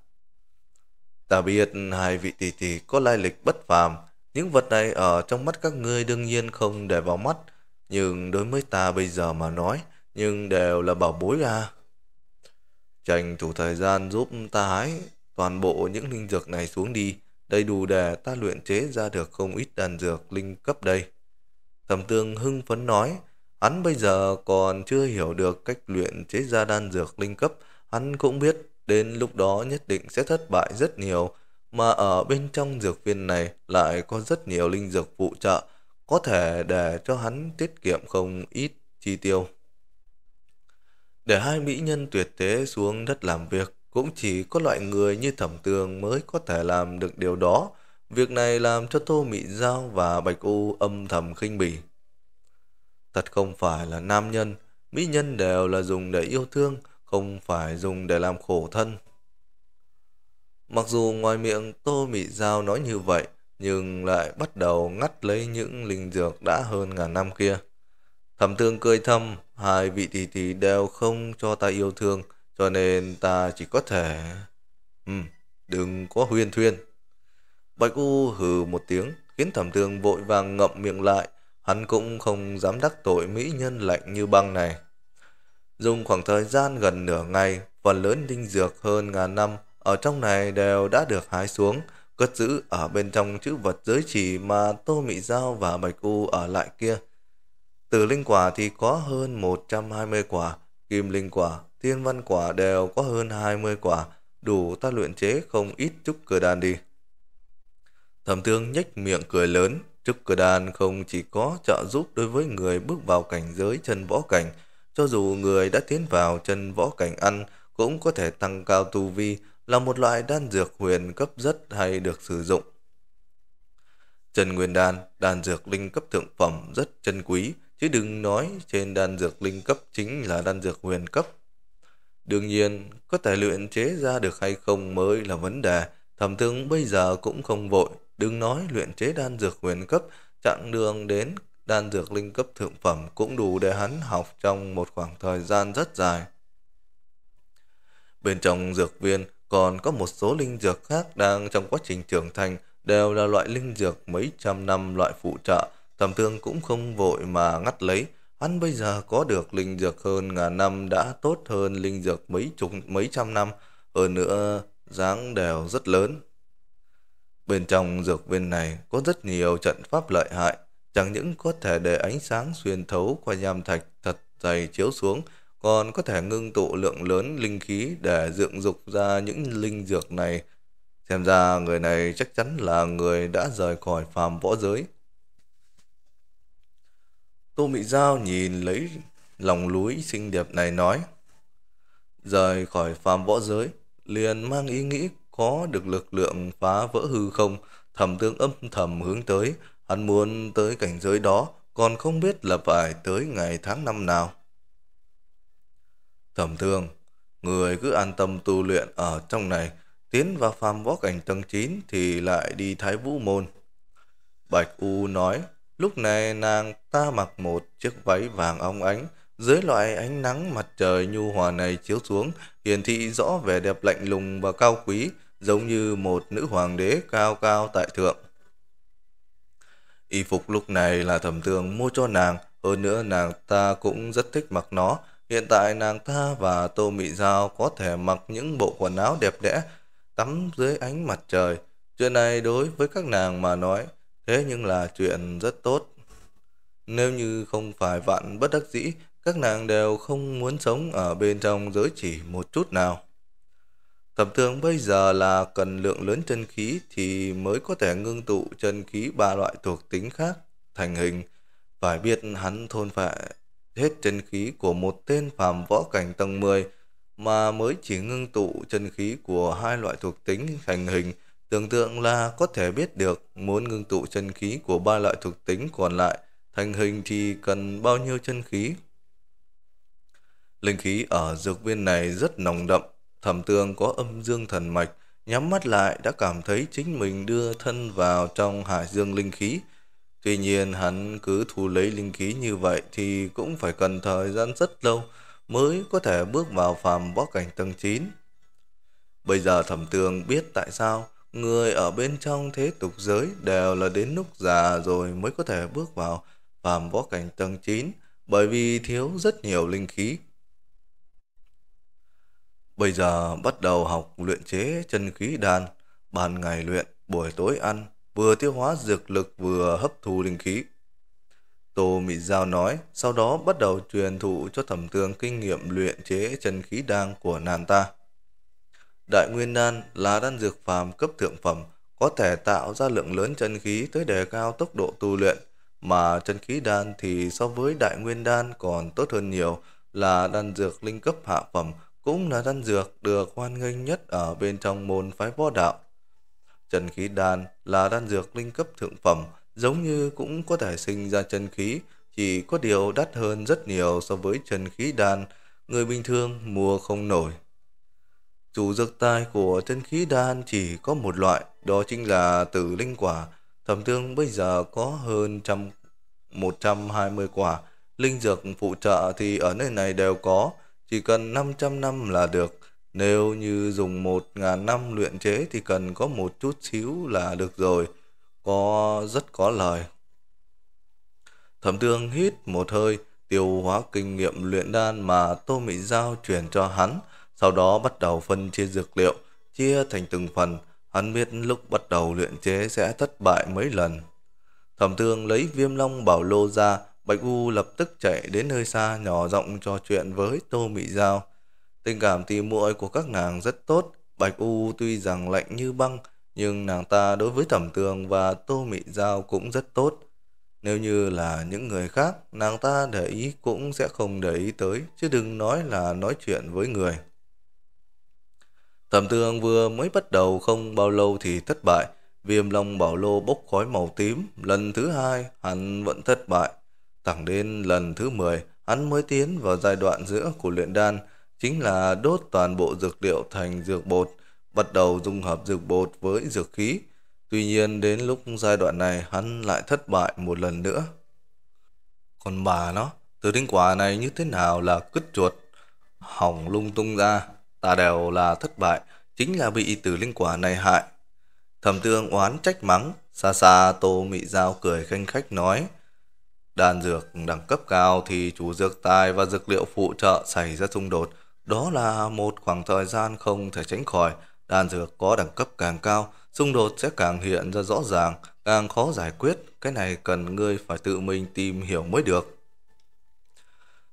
Ta biết hai vị tỷ tỷ có lai lịch bất phàm, những vật này ở trong mắt các ngươi đương nhiên không để vào mắt, nhưng đối với ta bây giờ mà nói, nhưng đều là bảo bối à. Tranh thủ thời gian giúp ta hái toàn bộ những linh dược này xuống đi, đầy đủ để ta luyện chế ra được không ít đàn dược linh cấp đây. Thẩm tương hưng phấn nói, hắn bây giờ còn chưa hiểu được cách luyện chế ra đan dược linh cấp, hắn cũng biết đến lúc đó nhất định sẽ thất bại rất nhiều, mà ở bên trong dược viên này lại có rất nhiều linh dược phụ trợ, có thể để cho hắn tiết kiệm không ít chi tiêu. Để hai mỹ nhân tuyệt thế xuống đất làm việc, cũng chỉ có loại người như thẩm tường mới có thể làm được điều đó. Việc này làm cho Tô Mị Giao và Bạch U âm thầm khinh bỉ. Thật không phải là nam nhân, mỹ nhân đều là dùng để yêu thương, không phải dùng để làm khổ thân. Mặc dù ngoài miệng Tô Mị Giao nói như vậy, nhưng lại bắt đầu ngắt lấy những linh dược đã hơn ngàn năm kia. Thẩm tường cười thầm, hai vị tỷ tỷ đều không cho ta yêu thương, cho nên ta chỉ có thể... Ừ, đừng có huyên thuyên. Bạch U hừ một tiếng, khiến thẩm thương vội vàng ngậm miệng lại, hắn cũng không dám đắc tội mỹ nhân lạnh như băng này. Dùng khoảng thời gian gần nửa ngày, phần lớn linh dược hơn ngàn năm ở trong này đều đã được hái xuống, cất giữ ở bên trong chữ vật giới chỉ mà Tô Mị Giao và Bạch U ở lại kia. Tử linh quả thì có hơn 120 quả, kim linh quả, thiên văn quả đều có hơn 20 quả, đủ ta luyện chế không ít trúc cơ đan đi. Thẩm thương nhếch miệng cười lớn, trúc cơ đan không chỉ có trợ giúp đối với người bước vào cảnh giới chân võ cảnh, cho dù người đã tiến vào chân võ cảnh ăn cũng có thể tăng cao tu vi là một loại đan dược huyền cấp rất hay được sử dụng. Trần Nguyên Đan, đan dược linh cấp thượng phẩm rất chân quý, Chứ đừng nói trên đan dược linh cấp chính là đan dược huyền cấp. Đương nhiên, có thể luyện chế ra được hay không mới là vấn đề. thầm tướng bây giờ cũng không vội. Đừng nói luyện chế đan dược huyền cấp, chặng đường đến đan dược linh cấp thượng phẩm cũng đủ để hắn học trong một khoảng thời gian rất dài. Bên trong dược viên còn có một số linh dược khác đang trong quá trình trưởng thành đều là loại linh dược mấy trăm năm loại phụ trợ Thẩm Thương cũng không vội mà ngắt lấy, hắn bây giờ có được linh dược hơn ngàn năm đã tốt hơn linh dược mấy chục mấy trăm năm, hơn nữa dáng đều rất lớn. Bên trong dược viên này có rất nhiều trận pháp lợi hại, chẳng những có thể để ánh sáng xuyên thấu qua nham thạch thật dày chiếu xuống, còn có thể ngưng tụ lượng lớn linh khí để dựng dục ra những linh dược này. Xem ra người này chắc chắn là người đã rời khỏi phàm võ giới. Tô Mỹ Giao nhìn lấy lòng lúi xinh đẹp này nói. Rời khỏi phàm võ giới, liền mang ý nghĩ có được lực lượng phá vỡ hư không, thầm tương âm thầm hướng tới. Hắn muốn tới cảnh giới đó, còn không biết là phải tới ngày tháng năm nào. Thầm tương, người cứ an tâm tu luyện ở trong này, tiến vào phàm võ cảnh tầng 9 thì lại đi thái vũ môn. Bạch U nói, Lúc này nàng ta mặc một chiếc váy vàng óng ánh, dưới loại ánh nắng mặt trời nhu hòa này chiếu xuống, hiển thị rõ vẻ đẹp lạnh lùng và cao quý, giống như một nữ hoàng đế cao cao tại thượng. Y phục lúc này là thẩm tường mua cho nàng, hơn nữa nàng ta cũng rất thích mặc nó. Hiện tại nàng ta và Tô Mị Giao có thể mặc những bộ quần áo đẹp đẽ, tắm dưới ánh mặt trời. Chuyện này đối với các nàng mà nói Thế nhưng là chuyện rất tốt. Nếu như không phải vạn bất đắc dĩ, các nàng đều không muốn sống ở bên trong giới chỉ một chút nào. Thẩm tướng bây giờ là cần lượng lớn chân khí thì mới có thể ngưng tụ chân khí ba loại thuộc tính khác thành hình. Phải biết hắn thôn phệ hết chân khí của một tên phàm võ cảnh tầng 10 mà mới chỉ ngưng tụ chân khí của hai loại thuộc tính thành hình Tưởng tượng là có thể biết được muốn ngưng tụ chân khí của ba loại thuộc tính còn lại thành hình thì cần bao nhiêu chân khí. Linh khí ở dược viên này rất nồng đậm, thẩm tường có âm dương thần mạch, nhắm mắt lại đã cảm thấy chính mình đưa thân vào trong hải dương linh khí. Tuy nhiên hắn cứ thu lấy linh khí như vậy thì cũng phải cần thời gian rất lâu mới có thể bước vào phàm võ cảnh tầng 9. Bây giờ thẩm tường biết tại sao Người ở bên trong thế tục giới đều là đến lúc già rồi mới có thể bước vào phàm võ cảnh tầng 9 bởi vì thiếu rất nhiều linh khí. Bây giờ bắt đầu học luyện chế chân khí đan, ban ngày luyện, buổi tối ăn, vừa tiêu hóa dược lực vừa hấp thu linh khí. Tô Mị Giao nói, sau đó bắt đầu truyền thụ cho thẩm tường kinh nghiệm luyện chế chân khí đan của nàng ta. Đại Nguyên Đan là đan dược phàm cấp thượng phẩm, có thể tạo ra lượng lớn chân khí tới đề cao tốc độ tu luyện, mà chân khí đan thì so với Đại Nguyên Đan còn tốt hơn nhiều, là đan dược linh cấp hạ phẩm, cũng là đan dược được hoan nghênh nhất ở bên trong môn phái võ đạo. Chân khí đan là đan dược linh cấp thượng phẩm, giống như cũng có thể sinh ra chân khí, chỉ có điều đắt hơn rất nhiều so với chân khí đan, người bình thường mua không nổi. Chủ dược tài của chân khí đan chỉ có một loại, đó chính là tử linh quả. Thẩm thương bây giờ có hơn trăm 120 quả. Linh dược phụ trợ thì ở nơi này đều có, chỉ cần 500 năm là được. Nếu như dùng 1.000 năm luyện chế thì cần có một chút xíu là được rồi. Có rất có lời. Thẩm thương hít một hơi, tiêu hóa kinh nghiệm luyện đan mà Tô Mỹ Giao truyền cho hắn sau đó bắt đầu phân chia dược liệu, chia thành từng phần, hắn biết lúc bắt đầu luyện chế sẽ thất bại mấy lần. Thẩm thương lấy viêm long bảo lô ra, Bạch U lập tức chạy đến nơi xa nhỏ giọng trò chuyện với Tô Mỹ Giao. Tình cảm tỉ muội của các nàng rất tốt, Bạch U tuy rằng lạnh như băng, nhưng nàng ta đối với Thẩm Tường và Tô Mị Giao cũng rất tốt. Nếu như là những người khác, nàng ta để ý cũng sẽ không để ý tới, chứ đừng nói là nói chuyện với người. Thẩm Tư vừa mới bắt đầu không bao lâu thì thất bại, viêm long bảo lô bốc khói màu tím, lần thứ hai hắn vẫn thất bại. Thẳng đến lần thứ 10, hắn mới tiến vào giai đoạn giữa của luyện đan, chính là đốt toàn bộ dược liệu thành dược bột, bắt đầu dung hợp dược bột với dược khí. Tuy nhiên đến lúc giai đoạn này hắn lại thất bại một lần nữa. Còn bà nó, từ đến quả này như thế nào là cứt chuột, hỏng lung tung ra ta đều là thất bại, chính là bị tử linh quả này hại. Thẩm tương oán trách mắng, xa xa tô mị giao cười khanh khách nói, đan dược đẳng cấp cao thì chủ dược tài và dược liệu phụ trợ xảy ra xung đột, đó là một khoảng thời gian không thể tránh khỏi, đan dược có đẳng cấp càng cao, xung đột sẽ càng hiện ra rõ ràng, càng khó giải quyết, cái này cần ngươi phải tự mình tìm hiểu mới được.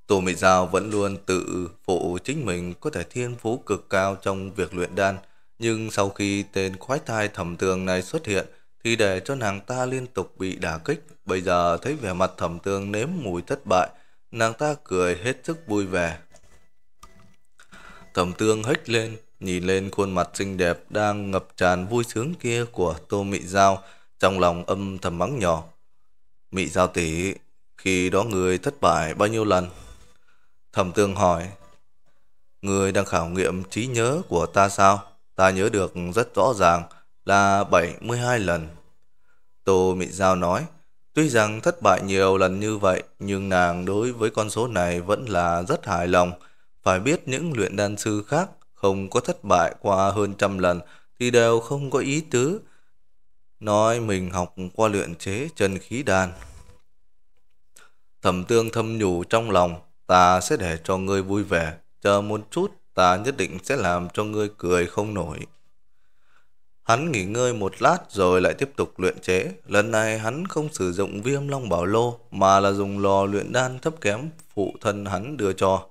Tô Mị Giao vẫn luôn tự phụ chính mình có thể thiên phú cực cao trong việc luyện đan, nhưng sau khi tên khoái thai thẩm tường này xuất hiện thì để cho nàng ta liên tục bị đả kích, bây giờ thấy vẻ mặt thẩm tường nếm mùi thất bại, nàng ta cười hết sức vui vẻ. Thẩm tường hếch lên, nhìn lên khuôn mặt xinh đẹp đang ngập tràn vui sướng kia của Tô Mị Giao, trong lòng âm thầm mắng nhỏ. Mị Giao tỷ, khi đó người thất bại bao nhiêu lần? Thẩm Tương hỏi, Người đang khảo nghiệm trí nhớ của ta sao? Ta nhớ được rất rõ ràng là 72 lần. Tô Mị Giao nói, tuy rằng thất bại nhiều lần như vậy, nhưng nàng đối với con số này vẫn là rất hài lòng. Phải biết những luyện đan sư khác không có thất bại qua hơn trăm lần thì đều không có ý tứ. Nói mình học qua luyện chế chân khí đan. Thẩm tương thâm nhủ trong lòng, Ta sẽ để cho ngươi vui vẻ, chờ một chút ta nhất định sẽ làm cho ngươi cười không nổi. Hắn nghỉ ngơi một lát rồi lại tiếp tục luyện chế. Lần này hắn không sử dụng viêm long bảo lô mà là dùng lò luyện đan thấp kém phụ thân hắn đưa cho.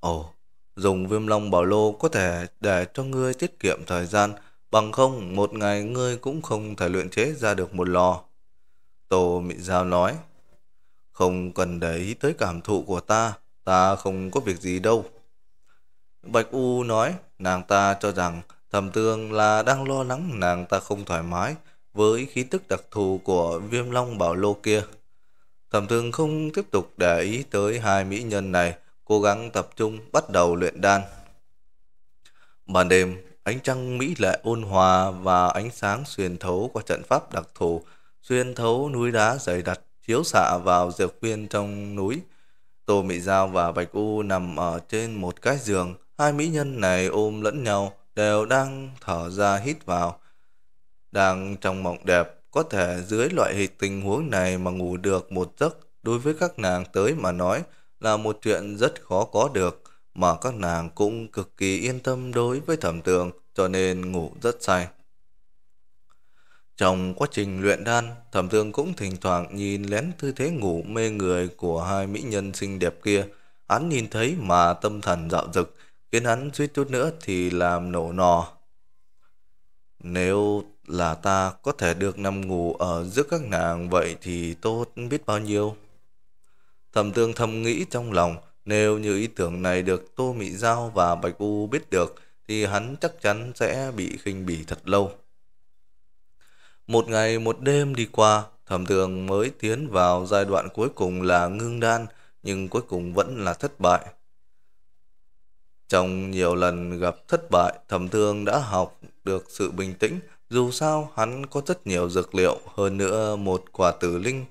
Ồ, dùng viêm long bảo lô có thể để cho ngươi tiết kiệm thời gian bằng không một ngày ngươi cũng không thể luyện chế ra được một lò. Tô Mị Giao nói, không cần để ý tới cảm thụ của ta, ta không có việc gì đâu. Bạch U nói, nàng ta cho rằng thầm tương là đang lo lắng nàng ta không thoải mái với khí tức đặc thù của viêm long bảo lô kia. thầm Thương không tiếp tục để ý tới hai mỹ nhân này, cố gắng tập trung bắt đầu luyện đan. Ban đêm, ánh trăng mỹ lệ ôn hòa và ánh sáng xuyên thấu qua trận pháp đặc thù, xuyên thấu núi đá dày đặc chiếu xạ vào dược viên trong núi, Tô Mỹ Giao và Bạch U nằm ở trên một cái giường. Hai mỹ nhân này ôm lẫn nhau, đều đang thở ra hít vào. Đang trong mộng đẹp, có thể dưới loại tình huống này mà ngủ được một giấc đối với các nàng tới mà nói là một chuyện rất khó có được. Mà các nàng cũng cực kỳ yên tâm đối với thẩm tượng, cho nên ngủ rất say. Trong quá trình luyện đan, Thẩm Thương cũng thỉnh thoảng nhìn lén tư thế ngủ mê người của hai mỹ nhân xinh đẹp kia. Hắn nhìn thấy mà tâm thần dạo dực, khiến hắn suýt chút nữa thì làm nổ nò. Nếu là ta có thể được nằm ngủ ở giữa các nàng vậy thì tốt biết bao nhiêu. Thẩm Thương thầm nghĩ trong lòng, nếu như ý tưởng này được Tô Mị Giao và Bạch U biết được, thì hắn chắc chắn sẽ bị khinh bỉ thật lâu. Một ngày một đêm đi qua, thẩm thường mới tiến vào giai đoạn cuối cùng là ngưng đan, nhưng cuối cùng vẫn là thất bại. Trong nhiều lần gặp thất bại, thẩm thường đã học được sự bình tĩnh, dù sao hắn có rất nhiều dược liệu, hơn nữa một quả tử linh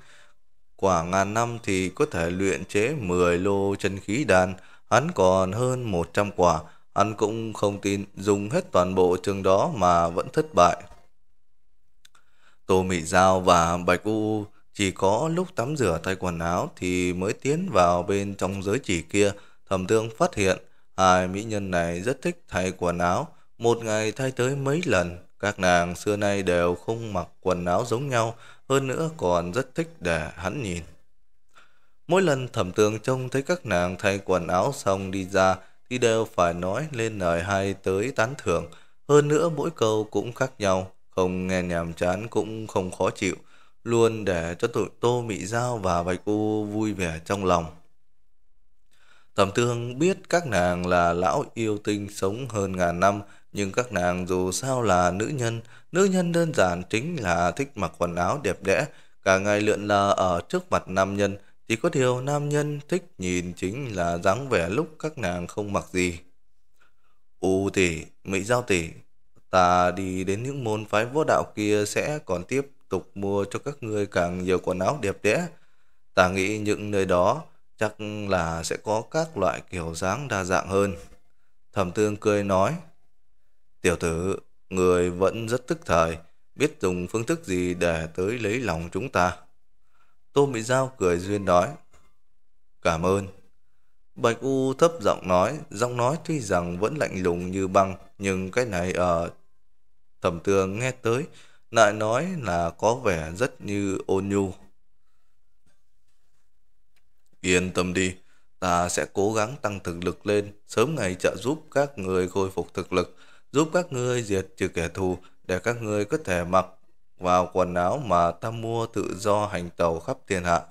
quả ngàn năm thì có thể luyện chế 10 lô chân khí đan, hắn còn hơn 100 quả, hắn cũng không tin dùng hết toàn bộ trường đó mà vẫn thất bại. Tô Mị Giao và Bạch U chỉ có lúc tắm rửa thay quần áo thì mới tiến vào bên trong giới chỉ kia. Thẩm Tương phát hiện hai mỹ nhân này rất thích thay quần áo, một ngày thay tới mấy lần. Các nàng xưa nay đều không mặc quần áo giống nhau, hơn nữa còn rất thích để hắn nhìn. Mỗi lần thẩm tường trông thấy các nàng thay quần áo xong đi ra thì đều phải nói lên lời hay tới tán thưởng. Hơn nữa mỗi câu cũng khác nhau, không nghe nhàm chán cũng không khó chịu, luôn để cho tụi Tô Mị Giao và Bạch Cô vui vẻ trong lòng. Tầm Thương biết các nàng là lão yêu tinh sống hơn ngàn năm, nhưng các nàng dù sao là nữ nhân, nữ nhân đơn giản chính là thích mặc quần áo đẹp đẽ, cả ngày lượn lờ ở trước mặt nam nhân, chỉ có điều nam nhân thích nhìn chính là dáng vẻ lúc các nàng không mặc gì. U tỷ, Mỹ Giao tỷ, ta đi đến những môn phái võ đạo kia sẽ còn tiếp tục mua cho các ngươi càng nhiều quần áo đẹp đẽ. Ta nghĩ những nơi đó chắc là sẽ có các loại kiểu dáng đa dạng hơn. Thẩm Tương cười nói, tiểu tử, người vẫn rất tức thời, biết dùng phương thức gì để tới lấy lòng chúng ta. Tô Mỹ Giao cười duyên nói, cảm ơn. Bạch U thấp giọng nói, giọng nói tuy rằng vẫn lạnh lùng như băng, nhưng cái này ở Thẩm tường nghe tới, lại nói là có vẻ rất như ôn nhu. Yên tâm đi, ta sẽ cố gắng tăng thực lực lên, sớm ngày trợ giúp các người khôi phục thực lực, giúp các ngươi diệt trừ kẻ thù để các ngươi có thể mặc vào quần áo mà ta mua tự do hành tàu khắp thiên hạ.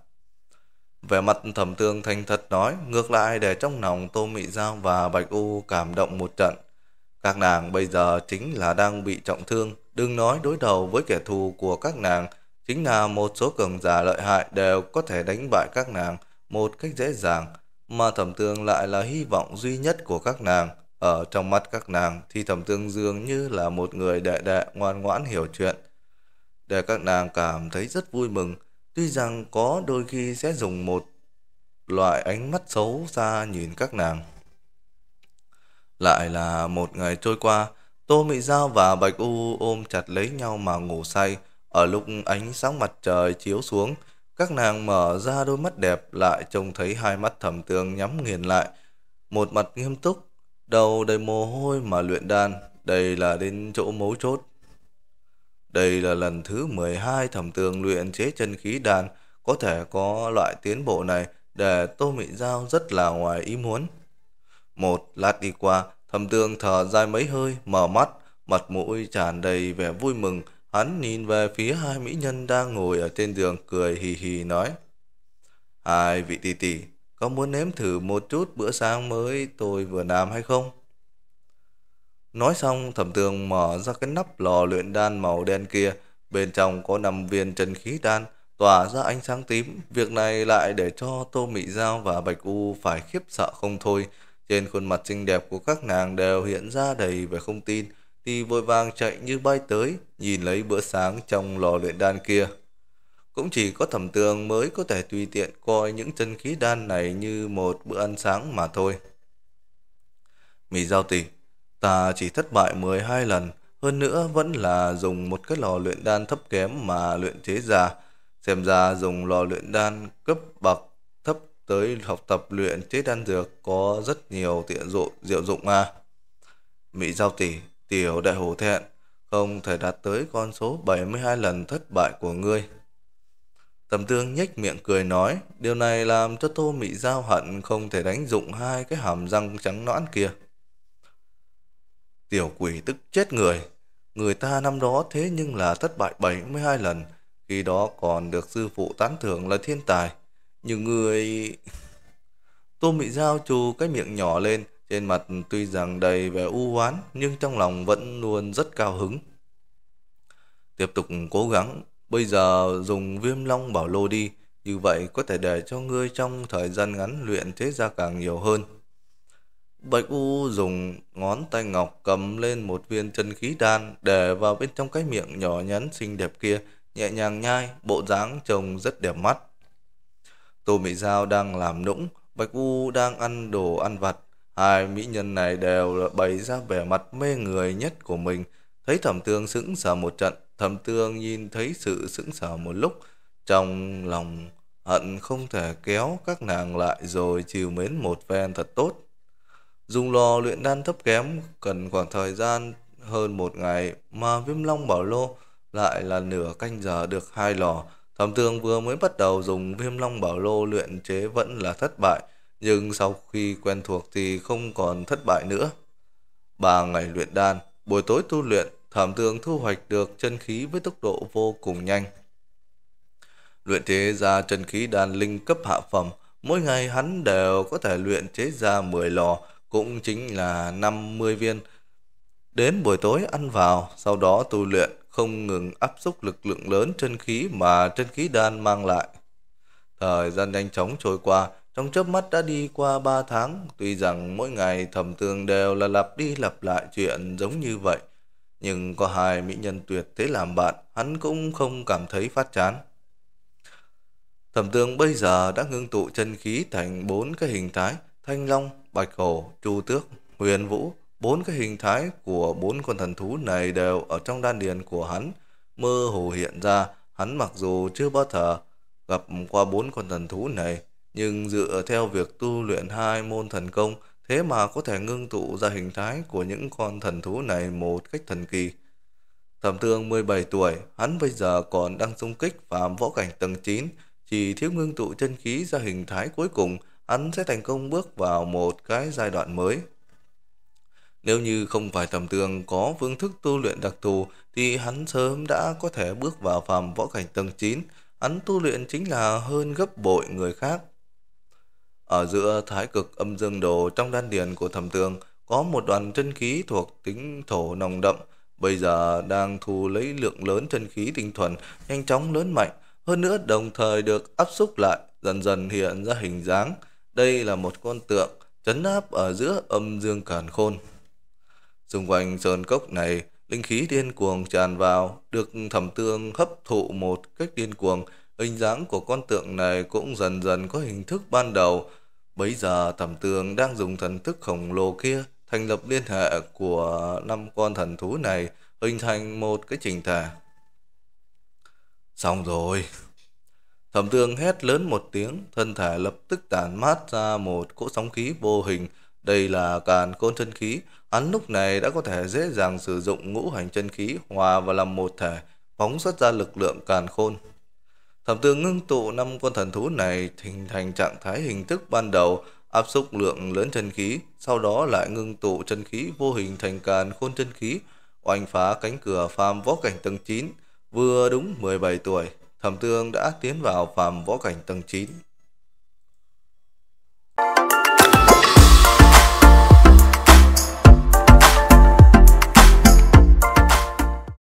Về mặt thẩm tường thành thật nói, ngược lại để trong lòng Tô Mị Giao và Bạch U cảm động một trận. Các nàng bây giờ chính là đang bị trọng thương, đừng nói đối đầu với kẻ thù của các nàng, chính là một số cường giả lợi hại đều có thể đánh bại các nàng một cách dễ dàng, mà thẩm tương lại là hy vọng duy nhất của các nàng. Ở trong mắt các nàng thì thẩm tương dường như là một người đệ đệ ngoan ngoãn hiểu chuyện. Để các nàng cảm thấy rất vui mừng, tuy rằng có đôi khi sẽ dùng một loại ánh mắt xấu xa nhìn các nàng. Lại là một ngày trôi qua, Tô Mỹ Giao và Bạch U ôm chặt lấy nhau mà ngủ say. Ở lúc ánh sáng mặt trời chiếu xuống, các nàng mở ra đôi mắt đẹp lại trông thấy hai mắt thẩm tường nhắm nghiền lại. Một mặt nghiêm túc, đầu đầy mồ hôi mà luyện đan. Đây là đến chỗ mấu chốt. Đây là lần thứ 12 thẩm tường luyện chế chân khí đàn. Có thể có loại tiến bộ này để Tô Mỹ Giao rất là ngoài ý muốn. Một lát đi qua, thầm tương thở dài mấy hơi, mở mắt, mặt mũi tràn đầy vẻ vui mừng. Hắn nhìn về phía hai mỹ nhân đang ngồi ở trên giường cười hì hì nói. Hai vị tỷ tỷ, có muốn nếm thử một chút bữa sáng mới tôi vừa làm hay không? Nói xong, thẩm tường mở ra cái nắp lò luyện đan màu đen kia, bên trong có nằm viên chân khí đan, tỏa ra ánh sáng tím. Việc này lại để cho Tô Mị Giao và Bạch U phải khiếp sợ không thôi. Trên khuôn mặt xinh đẹp của các nàng đều hiện ra đầy vẻ không tin, thì vội vàng chạy như bay tới, nhìn lấy bữa sáng trong lò luyện đan kia. Cũng chỉ có thẩm tường mới có thể tùy tiện coi những chân khí đan này như một bữa ăn sáng mà thôi. Mì giao tỷ, ta chỉ thất bại 12 lần, hơn nữa vẫn là dùng một cái lò luyện đan thấp kém mà luyện chế ra. Xem ra dùng lò luyện đan cấp bậc tới học tập luyện chế đan dược có rất nhiều tiện dụng diệu dụng à. Mỹ giao tỷ, tiểu đại hổ thẹn, không thể đạt tới con số 72 lần thất bại của ngươi. Tầm tương nhếch miệng cười nói, điều này làm cho tô mỹ giao hận không thể đánh dụng hai cái hàm răng trắng nõn kia. Tiểu quỷ tức chết người, người ta năm đó thế nhưng là thất bại 72 lần, khi đó còn được sư phụ tán thưởng là thiên tài. Nhiều người... Tôm bị giao trù cái miệng nhỏ lên, trên mặt tuy rằng đầy vẻ u oán nhưng trong lòng vẫn luôn rất cao hứng. Tiếp tục cố gắng, bây giờ dùng viêm long bảo lô đi, như vậy có thể để cho ngươi trong thời gian ngắn luyện thế ra càng nhiều hơn. Bạch U dùng ngón tay ngọc cầm lên một viên chân khí đan để vào bên trong cái miệng nhỏ nhắn xinh đẹp kia, nhẹ nhàng nhai, bộ dáng trông rất đẹp mắt. Tô Mỹ Giao đang làm nũng, Bạch U đang ăn đồ ăn vặt. Hai mỹ nhân này đều bày ra vẻ mặt mê người nhất của mình. Thấy thẩm tương sững sờ một trận, thẩm tương nhìn thấy sự sững sờ một lúc. Trong lòng hận không thể kéo các nàng lại rồi chiều mến một phen thật tốt. Dùng lò luyện đan thấp kém cần khoảng thời gian hơn một ngày mà viêm long bảo lô lại là nửa canh giờ được hai lò. Thẩm tường vừa mới bắt đầu dùng viêm long bảo lô luyện chế vẫn là thất bại, nhưng sau khi quen thuộc thì không còn thất bại nữa. Ba ngày luyện đan, buổi tối tu luyện, Thẩm tường thu hoạch được chân khí với tốc độ vô cùng nhanh. Luyện chế ra chân khí đan linh cấp hạ phẩm, mỗi ngày hắn đều có thể luyện chế ra 10 lò, cũng chính là 50 viên. Đến buổi tối ăn vào, sau đó tu luyện, không ngừng áp xúc lực lượng lớn chân khí mà chân khí đan mang lại. Thời gian nhanh chóng trôi qua, trong chớp mắt đã đi qua 3 tháng, tuy rằng mỗi ngày thầm tường đều là lặp đi lặp lại chuyện giống như vậy, nhưng có hai mỹ nhân tuyệt thế làm bạn, hắn cũng không cảm thấy phát chán. Thẩm tường bây giờ đã ngưng tụ chân khí thành bốn cái hình thái, thanh long, bạch hổ, chu tước, huyền vũ, Bốn cái hình thái của bốn con thần thú này đều ở trong đan điền của hắn, mơ hồ hiện ra, hắn mặc dù chưa bao giờ gặp qua bốn con thần thú này, nhưng dựa theo việc tu luyện hai môn thần công, thế mà có thể ngưng tụ ra hình thái của những con thần thú này một cách thần kỳ. Thẩm Tương 17 tuổi, hắn bây giờ còn đang xung kích phạm võ cảnh tầng 9, chỉ thiếu ngưng tụ chân khí ra hình thái cuối cùng, hắn sẽ thành công bước vào một cái giai đoạn mới. Nếu như không phải tầm tường có phương thức tu luyện đặc thù thì hắn sớm đã có thể bước vào phàm võ cảnh tầng 9, hắn tu luyện chính là hơn gấp bội người khác. Ở giữa thái cực âm dương đồ trong đan điền của thầm tường có một đoàn chân khí thuộc tính thổ nồng đậm, bây giờ đang thu lấy lượng lớn chân khí tinh thuần nhanh chóng lớn mạnh, hơn nữa đồng thời được áp xúc lại, dần dần hiện ra hình dáng. Đây là một con tượng chấn áp ở giữa âm dương càn khôn. Xung quanh sơn cốc này, linh khí điên cuồng tràn vào, được thẩm tương hấp thụ một cách điên cuồng. Hình dáng của con tượng này cũng dần dần có hình thức ban đầu. bây giờ thẩm tương đang dùng thần thức khổng lồ kia thành lập liên hệ của năm con thần thú này hình thành một cái trình thể. Xong rồi. Thẩm tương hét lớn một tiếng, thân thể lập tức tản mát ra một cỗ sóng khí vô hình. Đây là càn côn chân khí, Hắn lúc này đã có thể dễ dàng sử dụng ngũ hành chân khí hòa và làm một thể, phóng xuất ra lực lượng càn khôn. Thẩm tư ngưng tụ năm con thần thú này hình thành trạng thái hình thức ban đầu, áp xúc lượng lớn chân khí, sau đó lại ngưng tụ chân khí vô hình thành càn khôn chân khí, oanh phá cánh cửa phàm võ cảnh tầng 9, vừa đúng 17 tuổi, thẩm tương đã tiến vào phàm võ cảnh tầng 9.